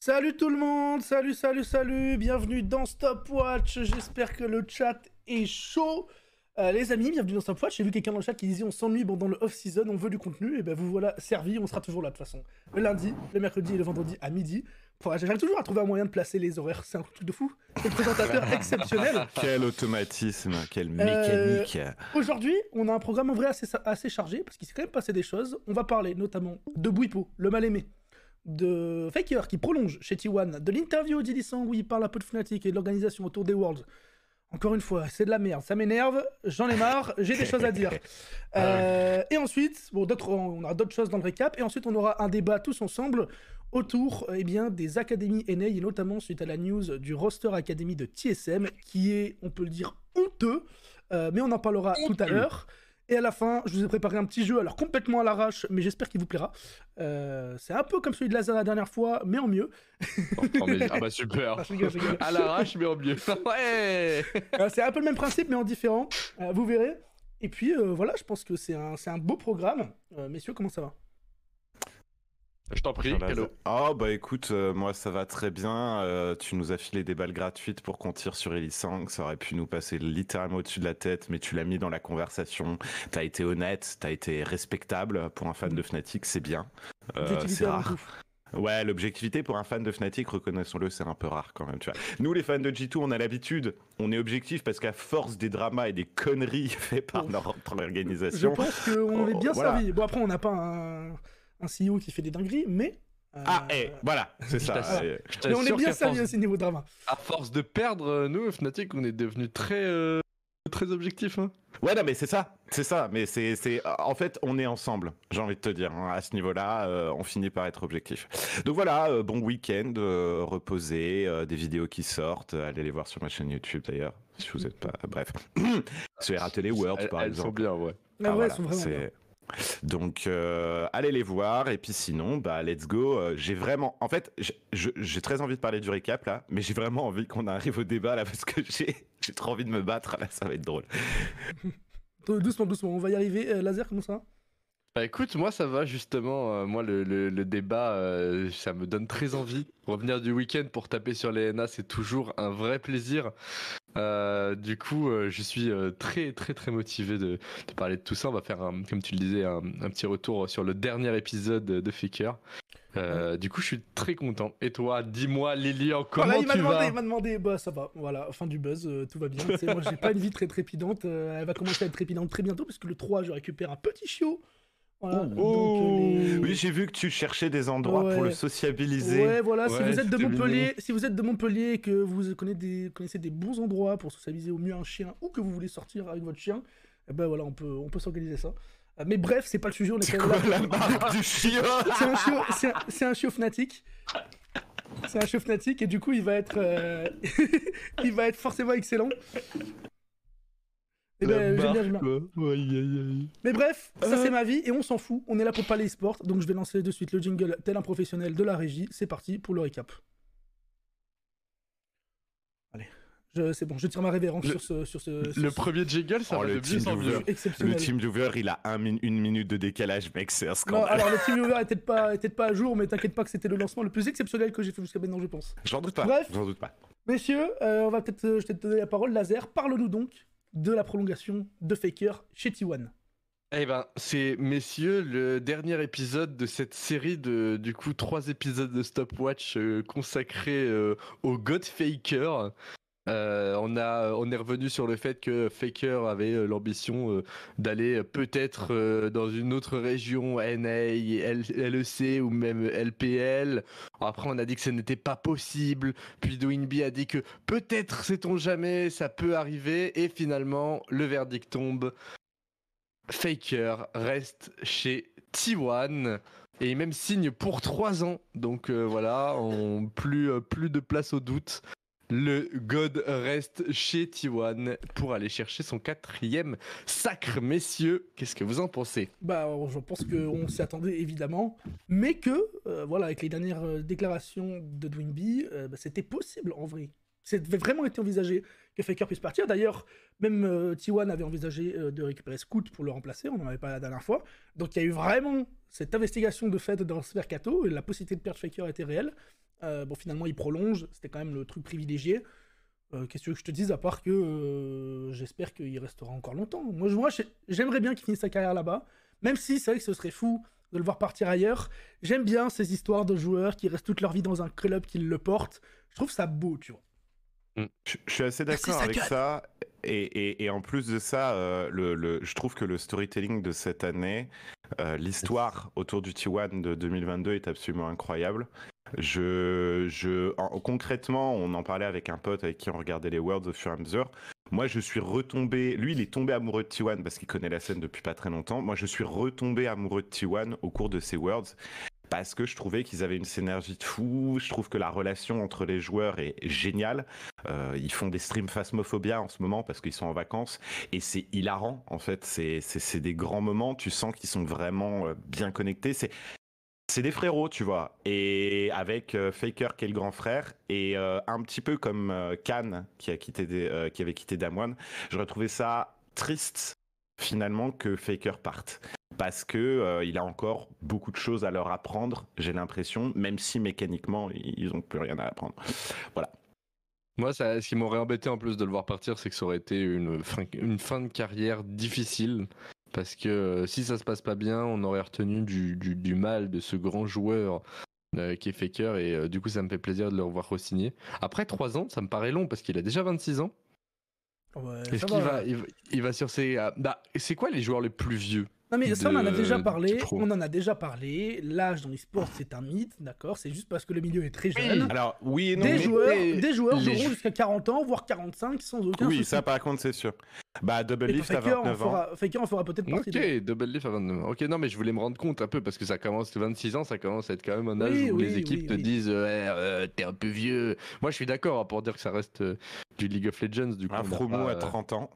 Salut tout le monde, salut, salut, salut, bienvenue dans Stopwatch, j'espère que le chat est chaud. Euh, les amis, bienvenue dans Stopwatch, j'ai vu quelqu'un dans le chat qui disait on s'ennuie pendant le off-season, on veut du contenu, et ben vous voilà servi, on sera toujours là de toute façon. Le lundi, le mercredi et le vendredi à midi. J'arrive toujours à trouver un moyen de placer les horaires, c'est un truc de fou. C'est le présentateur exceptionnel. Quel automatisme, quelle euh, mécanique. Aujourd'hui, on a un programme en vrai assez, chargé, parce qu'il s'est quand même passé des choses. On va parler notamment de Bouipo, le mal aimé de Faker qui prolonge chez T1, de l'interview d'Ili où il parle un peu de Fnatic et de l'organisation autour des Worlds. Encore une fois, c'est de la merde, ça m'énerve, j'en ai marre, j'ai des choses à dire. Euh, ah et ensuite, bon, on aura d'autres choses dans le récap, et ensuite on aura un débat tous ensemble autour eh bien, des académies NA, et notamment suite à la news du roster académie de TSM, qui est, on peut le dire, honteux, euh, mais on en parlera tout à l'heure. Et à la fin, je vous ai préparé un petit jeu, alors complètement à l'arrache, mais j'espère qu'il vous plaira. Euh, c'est un peu comme celui de Lazare la dernière fois, mais en mieux. Oh, ah bah super ah, À l'arrache, mais en mieux. ouais euh, C'est un peu le même principe, mais en différent. Euh, vous verrez. Et puis voilà, je pense que c'est un, beau programme. messieurs, comment ça va je t'en prie, Hello. Oh ah, bah écoute, euh, moi ça va très bien. Euh, tu nous as filé des balles gratuites pour qu'on tire sur Ellie Ça aurait pu nous passer littéralement au-dessus de la tête, mais tu l'as mis dans la conversation. T'as été honnête, t'as été respectable pour un fan de Fnatic, c'est bien. Euh, c'est rare. Ouais, l'objectivité pour un fan de Fnatic, reconnaissons-le, c'est un peu rare quand même, tu vois. Nous, les fans de G2, on a l'habitude, on est objectif parce qu'à force des dramas et des conneries faites par notre organisation. Je pense qu'on oh, est bien servi. Bon, après, on n'a pas un un CEO qui fait des dingueries, mais. Euh, ah, et eh, voilà, c'est ça. Eh. mais on est bien servi à ce niveau drama. À force de perdre, euh, nous, Fnatic, on est devenu euh, très. objectifs. très hein. objectif. Ouais, non, mais c'est ça. C'est ça. Mais c'est, En fait, on est ensemble, j'ai envie de te dire. Hein, à ce niveau-là, on finit par être objectif. Donc voilà, bon week-end, reposer, des vidéos qui sortent. Allez les voir sur ma chaîne YouTube d'ailleurs, si vous n'êtes pas. Bref. sur RATL World, par exemple. Elles sont bien, ouais. Ah, ah ouais, voilà, sont vraiment bien. Donc, euh, allez les voir. Et puis sinon, bah, let's go. Euh, j'ai vraiment, en fait, j'ai très envie de parler du récap là, mais j'ai vraiment envie qu'on arrive au débat là parce que j'ai trop envie de me battre là. Ça va être drôle. Euh, doucement, doucement, on va y arriver. laser, comment ça bah écoute, moi ça va justement. moi le, débat, ça me donne très envie. Revenir du week-end pour taper sur les NA, c'est toujours un vrai plaisir. Euh, du coup, euh, je suis euh, très très très motivé de, parler de tout ça. On va faire, comme tu le disais, un, petit retour sur le dernier épisode de Faker. Du coup, je suis très content. Et toi, dis-moi, Lilian, oh comment voilà, il tu demandé, Il m'a demandé, bah ça va, voilà, fin du buzz, tout va bien. moi, j'ai pas une vie très trépidante. elle va commencer à être trépidante très bientôt, parce que le 3, je récupère un petit chiot. Oh. Euh, oui, j'ai vu que tu cherchais des endroits pour le sociabiliser. Ouais, voilà, si vous êtes de Montpellier, si vous êtes de Montpellier et que vous connaissez des, bons endroits pour sociabiliser au mieux un chien ou que vous voulez sortir avec votre chien, eh ben voilà, on peut on peut s'organiser ça. Euh, mais bref, c'est pas le sujet, C'est là. du C'est un chiot fanatique. C'est un chiot fanatique et du coup, il va être euh, il va être forcément excellent. Eh ben, mais bref, ça c'est euh. ma vie et on s'en fout. On est là pour parler sport, donc je vais lancer de suite le jingle tel un professionnel de la régie. C'est parti pour le récap. Allez, c'est bon, je tire ma révérence sur ce. le premier jingle, ça oh, hein. le team Le team il a un, une minute de décalage, mec, c'est un alors le team duver était pas, était pas à jour, mais t'inquiète pas que c'était le lancement le plus exceptionnel que j'ai fait jusqu'à maintenant, je pense. J'en doute pas. Bref, doute pas. Messieurs, euh, on va peut-être, euh, je te donner la parole. Laser, parle-nous donc de la prolongation de Faker chez T1. Eh ben, c'est messieurs le dernier épisode de cette série de du coup trois épisodes de Stopwatch euh, consacrés euh, au God Faker. Euh, euh, on, est revenu sur le fait que Faker avait euh, l'ambition d'aller peut-être dans une autre région, NA, LEC ou même LPL. Après, on a dit que ce n'était pas possible. Puis Doinby a dit que peut-être, sait-on jamais, ça peut arriver. Et finalement, le verdict tombe. Faker reste chez T1. Et il même signe pour 3 ans. Donc voilà, plus, plus de place au doute. Le God reste chez T1 pour aller chercher son quatrième sacre, messieurs. Qu'est-ce que vous en pensez Bah, je pense qu'on s'y attendait évidemment, mais que, euh, voilà, avec les dernières euh, déclarations de Dwinby, euh, bah, c'était possible en vrai. C'était vraiment été envisagé que Faker puisse partir. D'ailleurs, même Tiwan euh, T1 avait envisagé euh, de récupérer Scoot pour le remplacer, on n'en avait pas la dernière fois. Donc il y a eu vraiment cette investigation de fait dans ce mercato, et la possibilité de perdre Faker était réelle. Euh, bon, finalement, il prolonge, c'était quand même le truc privilégié. Qu'est-ce que je te dise, à part que j'espère qu'il restera encore longtemps. Moi, j'aimerais bien qu'il finisse sa carrière là-bas, même si c'est vrai que ce serait fou de le voir partir ailleurs. J'aime bien ces histoires de joueurs qui restent toute leur vie dans un club qui le porte. Je trouve ça beau, tu vois. Mm. Je, suis assez d'accord avec ça. Et, en plus de ça, euh, le, je trouve que le storytelling de cette année, euh, l'histoire autour du T1 de 2022 est absolument incroyable. Je, je, concrètement, on en parlait avec un pote avec qui on regardait les Worlds au fur et à mesure. Moi, je suis retombé. Lui, il est tombé amoureux de T1 parce qu'il connaît la scène depuis pas très longtemps. Moi, je suis retombé amoureux de T1 au cours de ces Worlds parce que je trouvais qu'ils avaient une synergie de fou. Je trouve que la relation entre les joueurs est géniale. Euh, ils font des streams Phasmophobia en ce moment parce qu'ils sont en vacances et c'est hilarant en fait. C'est des grands moments. Tu sens qu'ils sont vraiment euh, bien connectés. C'est c'est des frérots, tu vois, et avec euh, Faker qui est le grand frère, et un petit peu comme Khan qui, a quitté qui avait quitté Damwon, j'aurais trouvé ça triste finalement que Faker parte parce que euh, il a encore beaucoup de choses à leur apprendre, j'ai l'impression, même si mécaniquement ils n'ont plus rien à apprendre. voilà. Moi, ce qui m'aurait embêté en plus de le voir partir, c'est que ça aurait été une fin, une fin de carrière difficile. Parce que euh, si ça se passe pas bien, on aurait retenu du, mal de ce grand joueur euh, qui est Faker. Et du coup, ça me fait plaisir de le revoir re-signer. Après 3 ans, ça me paraît long parce qu'il a déjà 26 ans. Ouais, va, il, va sur ses. Ah, bah, c'est quoi les joueurs les plus vieux non mais ça, on en a déjà parlé. On en a déjà parlé. L'âge dans le sport c'est un mythe, d'accord C'est juste parce que le milieu est très jeune. Alors oui et non. Des joueurs, joueront jusqu'à 40 ans, voire 45, sans aucun oui, souci. Oui, ça par contre, c'est sûr. Bah Double Leaf à 29 ans. Faker fera peut-être partie. Ok, Double lift à 29 ans. Ok, non mais je voulais me rendre compte un peu parce que ça commence 26 ans, ça commence à être quand même un âge où les équipes te disent euh, eh, euh, t'es un peu vieux. Moi, je suis d'accord hein, pour dire que ça reste euh, du League of Legends. Du coup, un promo à 30 ans.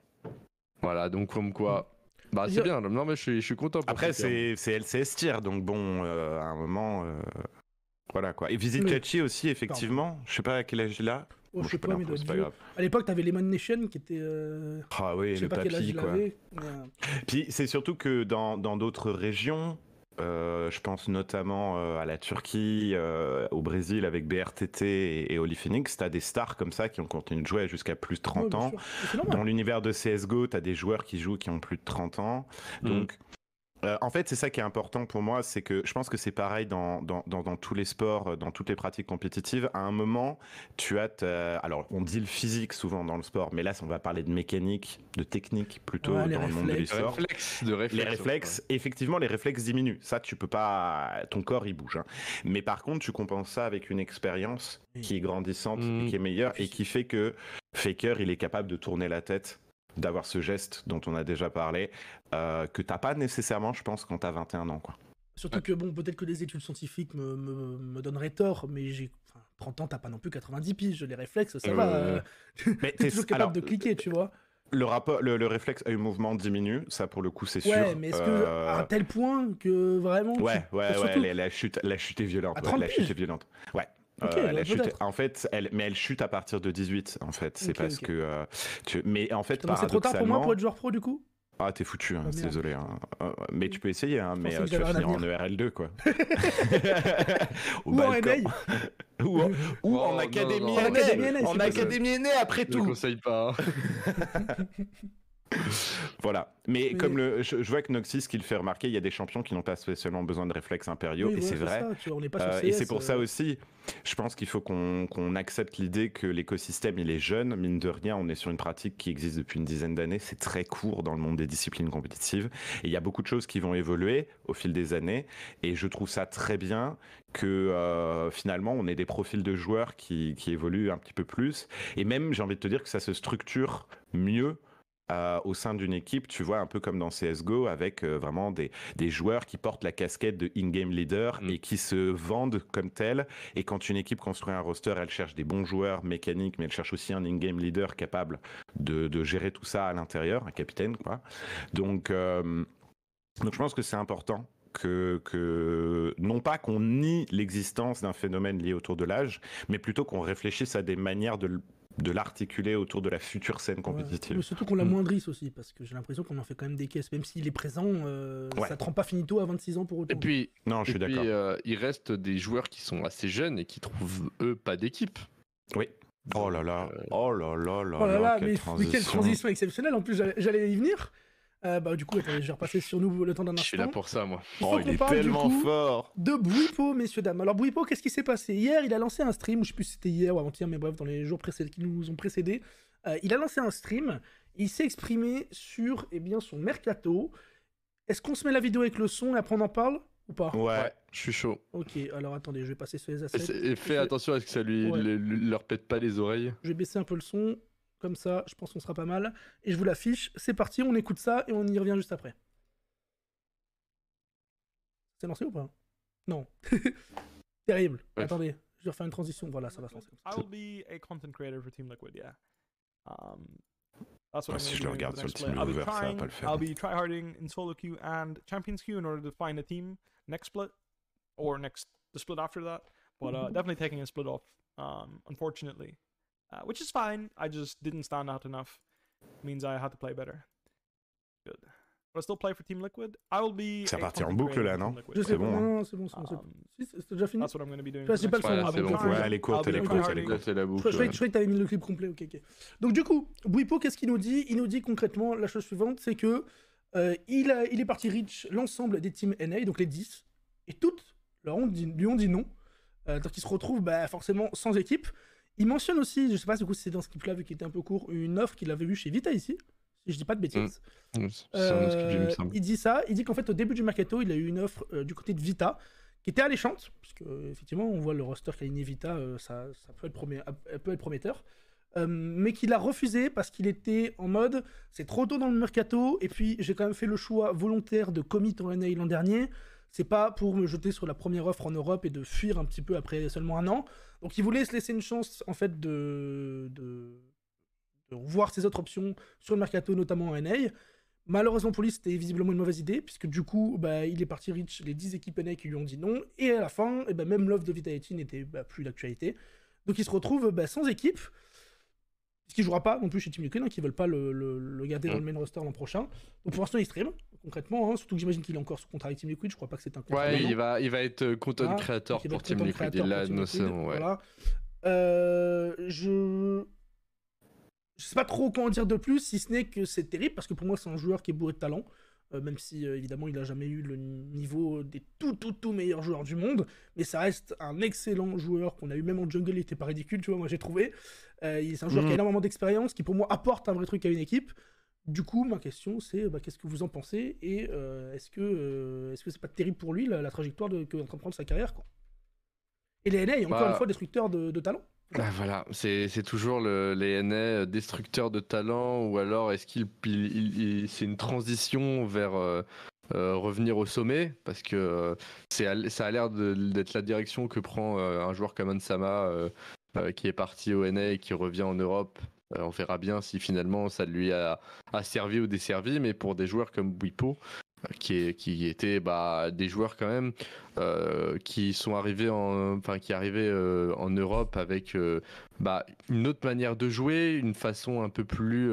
Voilà, donc comme quoi, bah, c'est bien, non, mais je suis, je suis content. Après, c'est LCS tier, donc bon, euh, à un moment. Euh, voilà quoi. Et Visit Kachi aussi, effectivement. Je sais pas à quel âge il a. Oh, je sais pas, mais À l'époque, t'avais les Nation qui était. Euh, ah oui, le pas papy, quoi. Puis c'est surtout que dans d'autres régions, euh, je pense notamment euh, à la Turquie, euh, au Brésil avec BRTT et, et Holy Phoenix. Tu as des stars comme ça qui ont continué de jouer jusqu'à plus de 30 ans. Dans l'univers de CSGO, tu as des joueurs qui jouent qui ont plus de 30 ans. Mm. Donc, euh, en fait, c'est ça qui est important pour moi, c'est que je pense que c'est pareil dans, tous les sports, euh, dans toutes les pratiques compétitives. À un moment, tu as... Alors, on dit le physique souvent dans le sport, mais là, on va parler de mécanique, de technique plutôt dans le monde de l'histoire. Les réflexes, effectivement, les réflexes diminuent. Ça, tu peux pas... Ton corps, il bouge. Hein. Mais par contre, tu compenses ça avec une expérience qui est grandissante mmh. qui est meilleure et qui fait que Faker, il est capable de tourner la tête d'avoir ce geste dont on a déjà parlé, euh, que t'as pas nécessairement, je pense, quand t'as 21 ans. Quoi. Surtout que, bon, peut-être que les études scientifiques me, me, donneraient tort, mais j'ai. Enfin, 30 ans, t'as pas non plus 90 piges, les réflexes, ça va. Euh, mais t'es toujours capable de cliquer, tu vois. Le, rapport, le, le, réflexe mouvement diminue, ça pour le coup c'est sûr. Ouais, mais est-ce euh, à un tel point que vraiment. Ouais, ouais, ouais, la, chute, la chute est violente. À la chute est violente. Ouais, euh, bah, en fait, elle, mais elle chute à partir de 18, en fait. C'est parce que. Euh, mais en fait, C'est trop tard pour moi pour être joueur pro, du coup ah, t'es foutu, hein, ah, désolé. Hein. Euh, mais tu peux essayer, hein, mais tu vas finir en ERL2, e quoi. Ou, en NA Ou en, oh, Académie NA En Académie NA, après tout Je conseille pas voilà. Mais, comme le, je, vois que Noxis, qu'il fait remarquer, il y a des champions qui n'ont pas spécialement besoin de réflexes impériaux, et c'est vrai. Euh, et c'est pour ça euh. aussi, je pense qu'il faut qu'on accepte l'idée que l'écosystème, il est jeune. Mine de rien, on est sur une pratique qui existe depuis une dizaine d'années. C'est très court dans le monde des disciplines compétitives. Et il y a beaucoup de choses qui vont évoluer au fil des années. Et je trouve ça très bien que euh, finalement, on ait des profils de joueurs qui, qui évoluent un petit peu plus. Et même, j'ai envie de te dire que ça se structure mieux au sein d'une équipe, tu vois, un peu comme dans CSGO, avec euh, vraiment des, des, joueurs qui portent la casquette de in-game leader mm. et qui se vendent comme tel. Et quand une équipe construit un roster, elle cherche des bons joueurs mécaniques, mais elle cherche aussi un in-game leader capable de, de, gérer tout ça à l'intérieur, un capitaine, quoi. Donc, euh, donc je pense que c'est important que, que, non pas qu'on nie l'existence d'un phénomène lié autour de l'âge, mais plutôt qu'on réfléchisse à des manières de de l'articuler autour de la future scène compétitive. Mais surtout qu'on la moindrisse mm. aussi, parce que j'ai l'impression qu'on en fait quand même des caisses, même s'il est présent, euh, ça ne rend pas finito à 26 ans pour autant. Et puis, non, je suis d'accord. Euh, il reste des joueurs qui sont assez jeunes et qui trouvent eux pas d'équipe. Oui. Oh, euh, oh là là, oh là là là, là, là mais quelle transition exceptionnelle. En plus, j'allais y venir. Euh, bah, du coup, attendez, je vais repasser sur nous le temps d'un instant. Je suis là pour ça, moi. Il oh, il est tellement fort. De Bouipo, messieurs, dames. Alors, Bouipo, qu'est-ce qui s'est passé Hier, il a lancé un stream, je sais plus si c'était hier ou avant-hier, mais bref, dans les jours qui nous ont précédés. Euh, il a lancé un stream, il s'est exprimé sur eh bien, son mercato. Est-ce qu'on se met la vidéo avec le son et après on en parle ou pas ouais, je suis chaud. Ok, alors attendez, je vais passer sur les assets. Et fais attention à ce que ça lui leur pète pas les oreilles. Je vais baisser un peu le son. Comme ça, je pense qu'on sera pas mal. Et je vous l'affiche. C'est parti, on écoute ça et on y revient juste après. C'est lancé ou pas Non. Terrible. Attendez, je vais refaire une transition. Voilà, ça va se lancer. I'll be a content creator for Team Liquid, yeah. Um, that's what ouais, si je le regarde sur le team I'll ça va pas le faire. in solo queue and champions queue in order to find a team next split or next the split after that. But uh, definitely taking a split off, um, unfortunately. Uh, which is fine. I just didn't stand out enough. means I had to play better. Good. But still play for Team Liquid. I will be. C'est parti en boucle là, hein? non C'est bon. c'est bon, c'est bon. Um, c'est déjà fini. That's what pas le son. Ouais, c'est bon. Ouais, elle est courte, elle est courte, elle est courte. la boucle. Je croyais que t'avais mis le clip complet. Ok, ok. Donc du coup, Bouipo, qu'est-ce qu'il nous dit Il nous dit concrètement la chose suivante, c'est que euh, il, a, il est parti reach l'ensemble des teams NA, donc les 10, et toutes leur ont dit, lui ont dit non. Euh, donc ils se retrouvent bah, forcément sans équipe. Il mentionne aussi, je sais pas du coup si c'est dans ce clip-là, vu qu'il était un peu court, une offre qu'il avait vue chez Vita ici, je dis pas de bêtises. Mm. Euh, il, dit ça, il dit qu'en fait au début du mercato, il a eu une offre euh, du côté de Vita qui était alléchante, parce que effectivement on voit le roster qu'a Vita, euh, ça, ça, peut, être euh, peut être prometteur. mais qu'il a refusé parce qu'il était en mode c'est trop tôt dans le mercato et puis j'ai quand même fait le choix volontaire de commit en NA l'an dernier c'est pas pour me jeter sur la première offre en Europe et de fuir un petit peu après seulement un an donc il voulait se laisser une chance en fait de, voir ses autres options sur le mercato, notamment en NA. Malheureusement pour lui, c'était visiblement une mauvaise idée, puisque du coup, bah, il est parti rich les 10 équipes NA qui lui ont dit non, et à la fin, et eh ben, même l'offre de Vitality n'était bah, plus d'actualité. Donc il se retrouve bah, sans équipe, qui jouera pas non plus chez Team Liquid, hein, qui veulent pas le, garder dans le mm. main roster l'an prochain. Donc pour l'instant, il stream, concrètement. Hein, surtout que j'imagine qu'il est encore sous contrat avec Team Liquid. Je crois pas que c'est un contrat. Ouais, il va, il va être euh, content ah, creator pour, Team Liquid. Il l'a annoncé. Ouais. Euh, je. Je sais pas trop quoi en dire de plus, si ce n'est que c'est terrible, parce que pour moi, c'est un joueur qui est bourré de talent. Euh, même si évidemment il n'a jamais eu le niveau des tout tout tout meilleurs joueurs du monde, mais ça reste un excellent joueur qu'on a eu même en jungle, il était pas ridicule, tu vois, moi j'ai trouvé. Euh, c'est un joueur mm. qui a énormément d'expérience, qui pour moi apporte un vrai truc à une équipe. Du coup, ma question, c'est bah, qu'est-ce que vous en pensez et euh, est-ce que euh, est-ce que c'est pas terrible pour lui la, trajectoire de, que entreprendre sa carrière quoi Et les NA encore une bah fois destructeur de, talent. Bah, voilà, c'est toujours les NA destructeurs de talent ou alors est-ce qu'il c'est une transition vers revenir au sommet parce que c'est ça a l'air d'être la direction que prend un joueur comme Ansama euh, qui est parti au NA et qui revient en Europe. Euh, on verra bien si finalement ça lui a, servi ou desservi, mais pour des joueurs comme Wipo, euh, qui, étaient bah, des joueurs quand même qui sont arrivés en, enfin, qui arrivaient en Europe avec bah, une autre manière de jouer, une façon un peu plus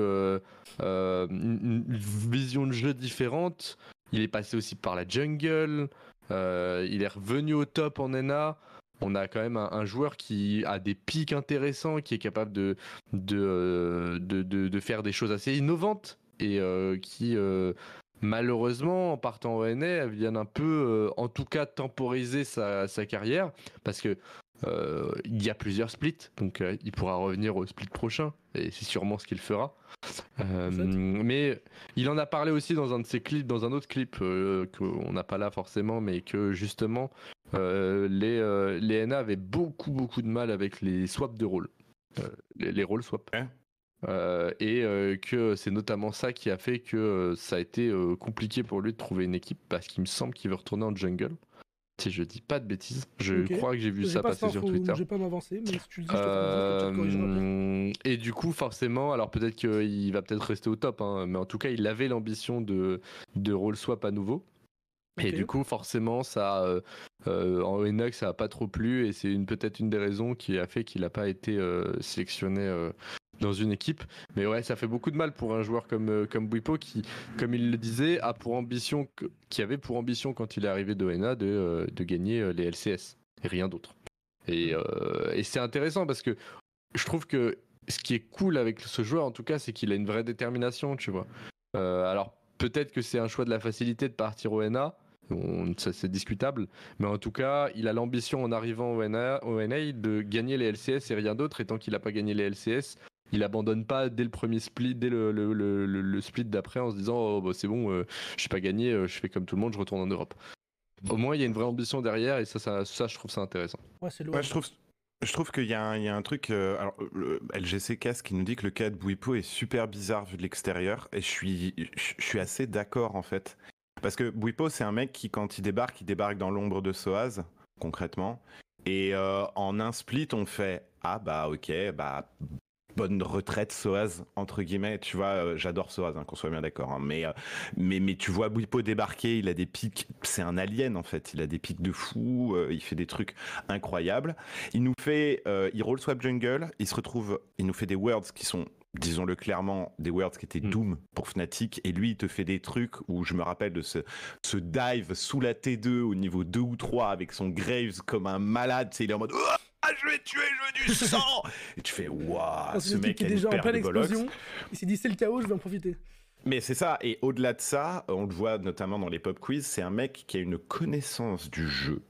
une vision de jeu différente. Il est passé aussi par la jungle, il est revenu au top en NA on a quand même un, joueur qui a des pics intéressants, qui est capable de, de, euh, faire des choses assez innovantes et euh, qui, euh, malheureusement, en partant au NA, vient un peu, en tout cas, temporiser sa, sa carrière parce que. il y a plusieurs splits, donc il pourra revenir au split prochain, et c'est sûrement ce qu'il fera. mais il en a parlé aussi dans un de ses clips, dans un autre clip qu'on n'a pas là forcément, mais que justement euh, les, euh, NA avaient beaucoup, beaucoup de mal avec les swaps de rôle. Euh, les, rôles swap. Hein et que c'est notamment ça qui a fait que ça a été compliqué pour lui de trouver une équipe parce qu'il me semble qu'il veut retourner en jungle. Si je dis pas de bêtises, je crois que j'ai vu ça passer sur Twitter. pas m'avancer, Et du coup, forcément, alors peut-être qu'il va peut-être rester au top, hein, mais en tout cas, il avait l'ambition de, de rôle swap à nouveau. Et du coup, forcément, ça, euh, euh en Enoch, ça n'a pas trop plu et c'est une, peut-être une des raisons qui a fait qu'il n'a pas été euh, sélectionné euh, dans une équipe. Mais ouais, ça fait beaucoup de mal pour un joueur comme, comme Bwipo qui, comme il le disait, a pour ambition, qui avait pour ambition quand il est arrivé de de, gagner les LCS et rien d'autre. Et, mm. et c'est intéressant parce que je trouve que ce qui est cool avec ce joueur, en tout cas, c'est qu'il a une vraie détermination, tu vois. alors, peut-être que c'est un choix de la facilité de partir au NA. ça c'est discutable, mais en tout cas, il a l'ambition en arrivant au NA, de gagner les LCS et rien d'autre. Et tant qu'il n'a pas gagné les LCS, il abandonne pas dès le premier split, dès le, split d'après en se disant oh, bah, c'est bon, euh, je suis pas gagné, euh, je fais comme tout le monde, je retourne en Europe. Au moins, il y a une vraie ambition derrière et ça, ça, je trouve ça intéressant. je trouve, je trouve qu'il y, a un truc, euh, alors le LGC Casse qui nous dit que le cas de Bouipo est super bizarre vu de l'extérieur, et je suis, je, suis assez d'accord en fait. Parce que Bouipo, c'est un mec qui, quand il débarque, il débarque dans l'ombre de Soaz, concrètement. Et euh, en un split, on fait Ah bah ok, bah bonne retraite Soaz entre guillemets. Tu vois, euh, j'adore Soaz, hein, qu'on soit bien d'accord. Hein. mais, euh, mais mais tu vois Bouipo débarquer, il a des pics, c'est un alien en fait. Il a des pics de fou, euh, il fait des trucs incroyables. Il nous fait, il roll swap jungle, il se retrouve, il nous fait des words qui sont disons-le clairement, des words qui étaient mm. Doom pour Fnatic, et lui, il te fait des trucs où je me rappelle de ce, ce dive sous la T2 au niveau 2 ou 3 avec son Graves comme un malade, c'est il est en mode ah, je vais tuer, je veux du sang Et tu fais, waouh, ce mec qui est déjà en pleine explosion. Il s'est dit, c'est le chaos, je vais en profiter. Mais c'est ça, et au-delà de ça, on le voit notamment dans les pop quiz, c'est un mec qui a une connaissance du jeu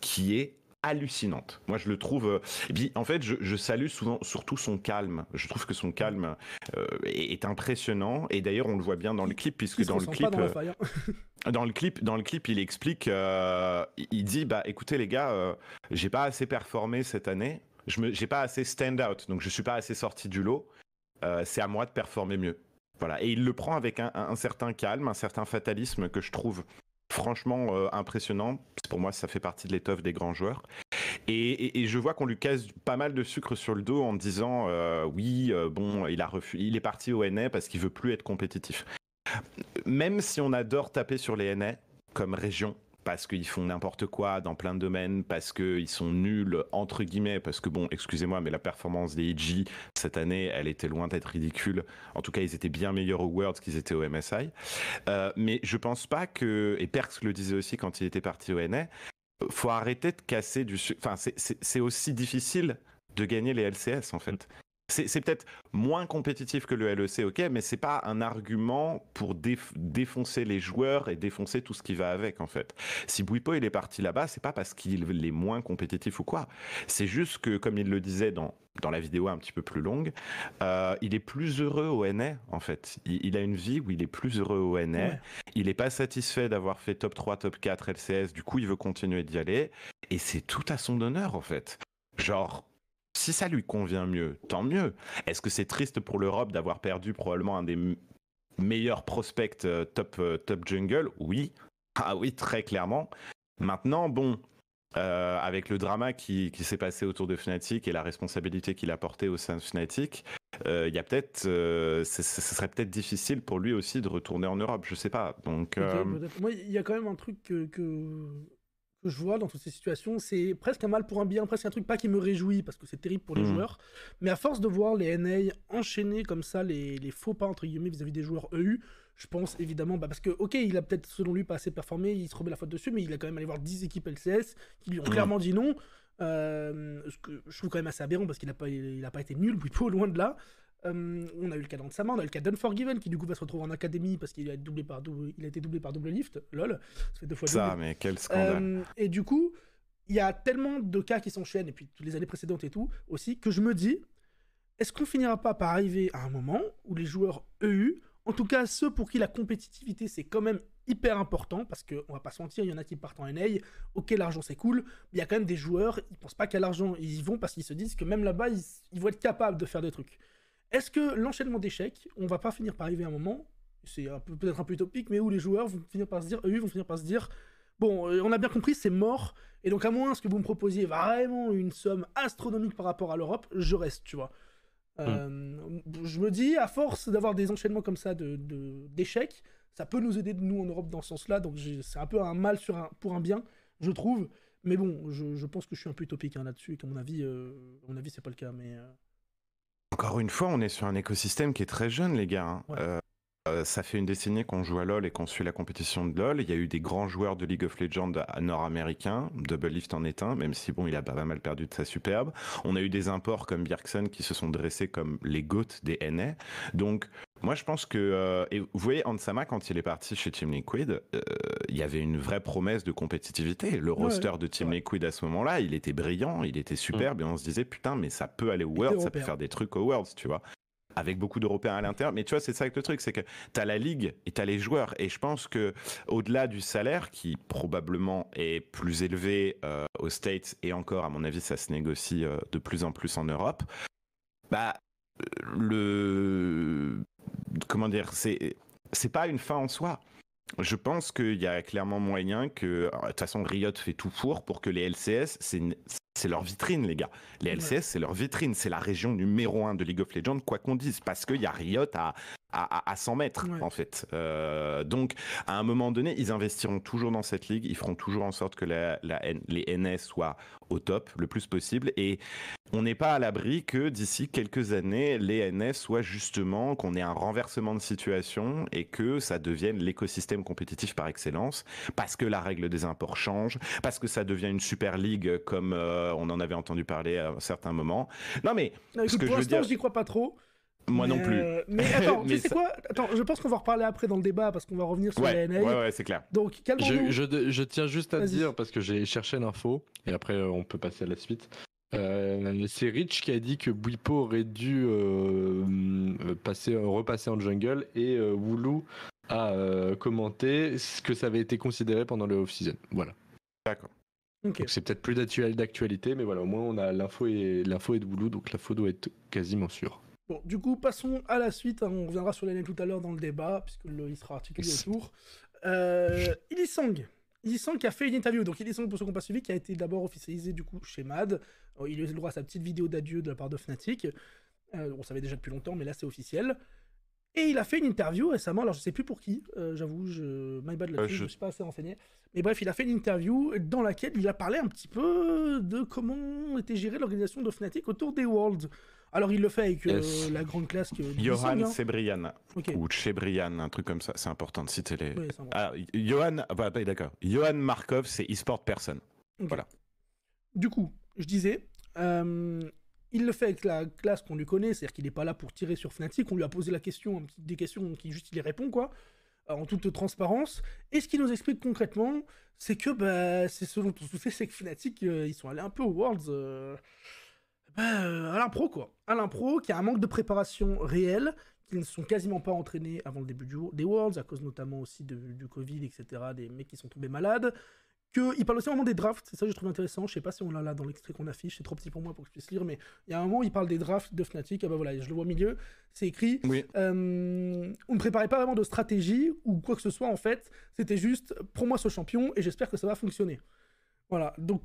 qui est hallucinante. Moi, je le trouve. Euh, et en fait, je, salue souvent, surtout son calme. Je trouve que son calme euh, est, impressionnant. Et d'ailleurs, on le voit bien dans le clip, puisque dans le clip, euh, hein. dans, le clip, dans le clip, il explique, il dit, bah, écoutez les gars, j'ai pas assez performé cette année. Je me, j'ai pas assez stand out. Donc, je suis pas assez sorti du lot. c'est à moi de performer mieux. Voilà. Et il le prend avec un certain calme, un certain fatalisme que je trouve franchement euh, impressionnant. Pour moi, ça fait partie de l'étoffe des grands joueurs. Et, je vois qu'on lui casse pas mal de sucre sur le dos en disant euh, oui, euh, bon, il, a il est parti au NA parce qu'il veut plus être compétitif. Même si on adore taper sur les NA comme région, parce qu'ils font n'importe quoi dans plein de domaines, parce qu'ils sont nuls, entre guillemets, parce que bon, excusez-moi, mais la performance des EG cette année, elle était loin d'être ridicule. En tout cas, ils étaient bien meilleurs au Worlds qu'ils étaient au MSI. Euh, mais je pense pas que, et Perks le disait aussi quand il était parti au NA, faut arrêter de casser du... Enfin, c'est aussi difficile de gagner les LCS en fait c'est peut-être moins compétitif que le LEC, ok, mais c'est pas un argument pour défoncer les joueurs et défoncer tout ce qui va avec, en fait. Si Bouipo il est parti là-bas, c'est pas parce qu'il est moins compétitif ou quoi. C'est juste que, comme il le disait dans dans la vidéo un petit peu plus longue, euh, il est plus heureux au NA en fait. Il, a une vie où il est plus heureux au NA. Il n'est pas satisfait d'avoir fait top 3, top 4 LCS. Du coup, il veut continuer d'y aller. Et c'est tout à son honneur en fait. Genre, si ça lui convient mieux, tant mieux. Est-ce que c'est triste pour l'Europe d'avoir perdu probablement un des meilleurs prospects euh, top, euh, top jungle Oui. Ah oui, très clairement. Maintenant, bon, euh, avec le drama qui, qui s'est passé autour de Fnatic et la responsabilité qu'il a portée au sein de Fnatic, il y a peut-être, ce serait peut-être difficile pour lui aussi de retourner en Europe, je sais pas. Donc, il y a quand même un truc que que je vois dans toutes ces situations, c'est presque un mal pour un bien, presque un truc pas qui me réjouit parce que c'est terrible pour les mmh. joueurs. Mais à force de voir les NA enchaîner comme ça les, faux pas entre guillemets vis-à-vis des joueurs EU, je pense évidemment, bah parce que ok, il a peut-être selon lui pas assez performé, il se remet la faute dessus, mais il a quand même allé voir 10 équipes LCS qui lui ont mmh. clairement dit non. Euh, ce que je trouve quand même assez aberrant parce qu'il n'a pas, a pas été nul, plutôt, loin de là. Euh, on a eu le cas d'Ansama, on a eu le cas d'Unforgiven qui du coup va se retrouver en académie parce qu'il a, doublé par été doublé par Double Lift, lol, ça fait deux fois Ça, mais quel scandale. Euh, et du coup, il y a tellement de cas qui s'enchaînent, et puis toutes les années précédentes et tout aussi, que je me dis, est-ce qu'on finira pas par arriver à un moment où les joueurs EU, en tout cas ceux pour qui la compétitivité c'est quand même hyper important, parce qu'on va pas se mentir, il y en a qui partent en NA, ok l'argent c'est cool, mais il y a quand même des joueurs, ils pensent pas qu'à l'argent, ils y vont parce qu'ils se disent que même là-bas, ils vont être capables de faire des trucs. Est-ce que l'enchaînement d'échecs, on va pas finir par arriver à un moment, c'est peut-être un peu utopique, mais où les joueurs vont finir par se dire, eux vont finir par se dire, bon, euh, on a bien compris, c'est mort, et donc à moins que vous me proposiez vraiment une somme astronomique par rapport à l'Europe, je reste, tu vois. Hmm. Euh, je me dis, à force d'avoir des enchaînements comme ça d'échecs, de, ça peut nous aider, nous, en Europe, dans ce sens-là, donc c'est un peu un mal sur un, pour un bien, je trouve. Mais bon, je, pense que je suis un peu utopique hein, là-dessus, et mon avis, euh, à mon avis, c'est pas le cas, mais... Euh, encore une fois, on est sur un écosystème qui est très jeune, les gars. Hein. Euh, euh, ça fait une décennie qu'on joue à LoL et qu'on suit la compétition de LoL. Il y a eu des grands joueurs de League of Legends nord-américains. Double Lift en est un, même si bon, il a pas mal perdu de sa superbe. On a eu des imports comme Bjergsen qui se sont dressés comme les goats des NA. Donc, moi, je pense que. Euh, et vous voyez, Ansama, quand il est parti chez Team Liquid, euh, il y avait une vraie promesse de compétitivité. Le roster de Team Liquid à ce moment-là, il était brillant, il était superbe, mm. et on se disait, putain, mais ça peut aller au Worlds, ça peut faire des trucs au Worlds, tu vois. Avec beaucoup d'Européens à l'intérieur. Mais tu vois, c'est ça que le truc, c'est que tu as la ligue et as les joueurs. Et je pense que, au-delà du salaire, qui probablement est plus élevé euh, aux States, et encore, à mon avis, ça se négocie de plus en plus en Europe, bah, le comment dire, c'est c'est pas une fin en soi. Je pense qu'il y a clairement moyen que, de toute façon, Riot fait tout pour pour que les LCS, c'est leur vitrine, les gars. Les LCS, c'est leur vitrine, c'est la région numéro un de League of Legends, quoi qu'on dise, parce qu'il y a Riot à, à, à 100 mètres, en fait. Euh, donc, à un moment donné, ils investiront toujours dans cette ligue, ils feront toujours en sorte que la, les NS soient au top le plus possible. Et on n'est pas à l'abri que d'ici quelques années, les soit justement qu'on ait un renversement de situation et que ça devienne l'écosystème compétitif par excellence, parce que la règle des imports change, parce que ça devient une super ligue comme euh, on en avait entendu parler à un certain moment. Non mais ce que pour l'instant, je n'y crois pas trop. Moi non plus. Euh, mais attends, tu quoi je pense qu'on va reparler après dans le débat parce qu'on va revenir sur ouais, Ouais, ouais, c'est clair. Donc, Je, je, tiens juste à dire parce que j'ai cherché l'info et après euh, on peut passer à la suite. Euh, c'est Rich qui a dit que Bwipo aurait dû euh, euh, passer, repasser en jungle et euh, a commenté ce que ça avait été considéré pendant le off-season. Voilà. D'accord. C'est peut-être plus d'actualité, mais voilà, au moins on a l'info et l'info est de Woulou, donc l'info doit être quasiment sûre. Bon, du coup, passons à la suite. Hein. on reviendra sur l'année tout à l'heure dans le débat, puisque il sera articulé autour. Euh, Ilisang. Ilisang qui a fait une interview. Donc Ilisang, pour ceux qui n'ont pas suivi, qui a été d'abord officialisé du coup chez MAD, Oh, il a eu le droit à sa petite vidéo d'adieu de la part de Fnatic. Euh, on savait déjà depuis longtemps, mais là c'est officiel. Et il a fait une interview récemment, alors je ne sais plus pour qui, euh, j'avoue, je... my bad euh, je... ne suis pas assez renseigné. Mais bref, il a fait une interview dans laquelle il a parlé un petit peu de comment était gérée l'organisation de Fnatic autour des Worlds. Alors il le fait avec la grande classe que. Johan hein. Sebrian. Ou Chebrian, un truc comme ça, c'est important de citer les. Ah, Johan, bah, d'accord. Johan Markov, c'est eSport Person. Voilà. Du coup, je disais, euh, il le fait avec la classe qu'on lui connaît, c'est-à-dire qu'il n'est pas là pour tirer sur Fnatic, on lui a posé la question, des questions qui juste il les répond, quoi, euh, en toute transparence. Et ce qu'il nous explique concrètement, c'est que, bah, c'est selon tout ce c'est que Fnatic, euh, ils sont allés un peu aux Worlds. Bah, à l'impro, quoi. À l'impro, qui a un manque de préparation réelle, qu'ils ne sont quasiment pas entraînés avant le début du, des Worlds, à cause notamment aussi du Covid, etc., des mecs qui sont tombés malades que, il parle aussi un moment des drafts, c'est ça que je trouve intéressant. Je sais pas si on l'a là dans l'extrait qu'on affiche, c'est trop petit pour moi pour que je puisse lire, mais il y a un moment, il parle des drafts de Fnatic. Ah bah voilà, je le vois au milieu, c'est écrit. Euh, on ne préparait pas vraiment de stratégie ou quoi que ce soit en fait. C'était juste, pour moi ce champion et j'espère que ça va fonctionner. Voilà, donc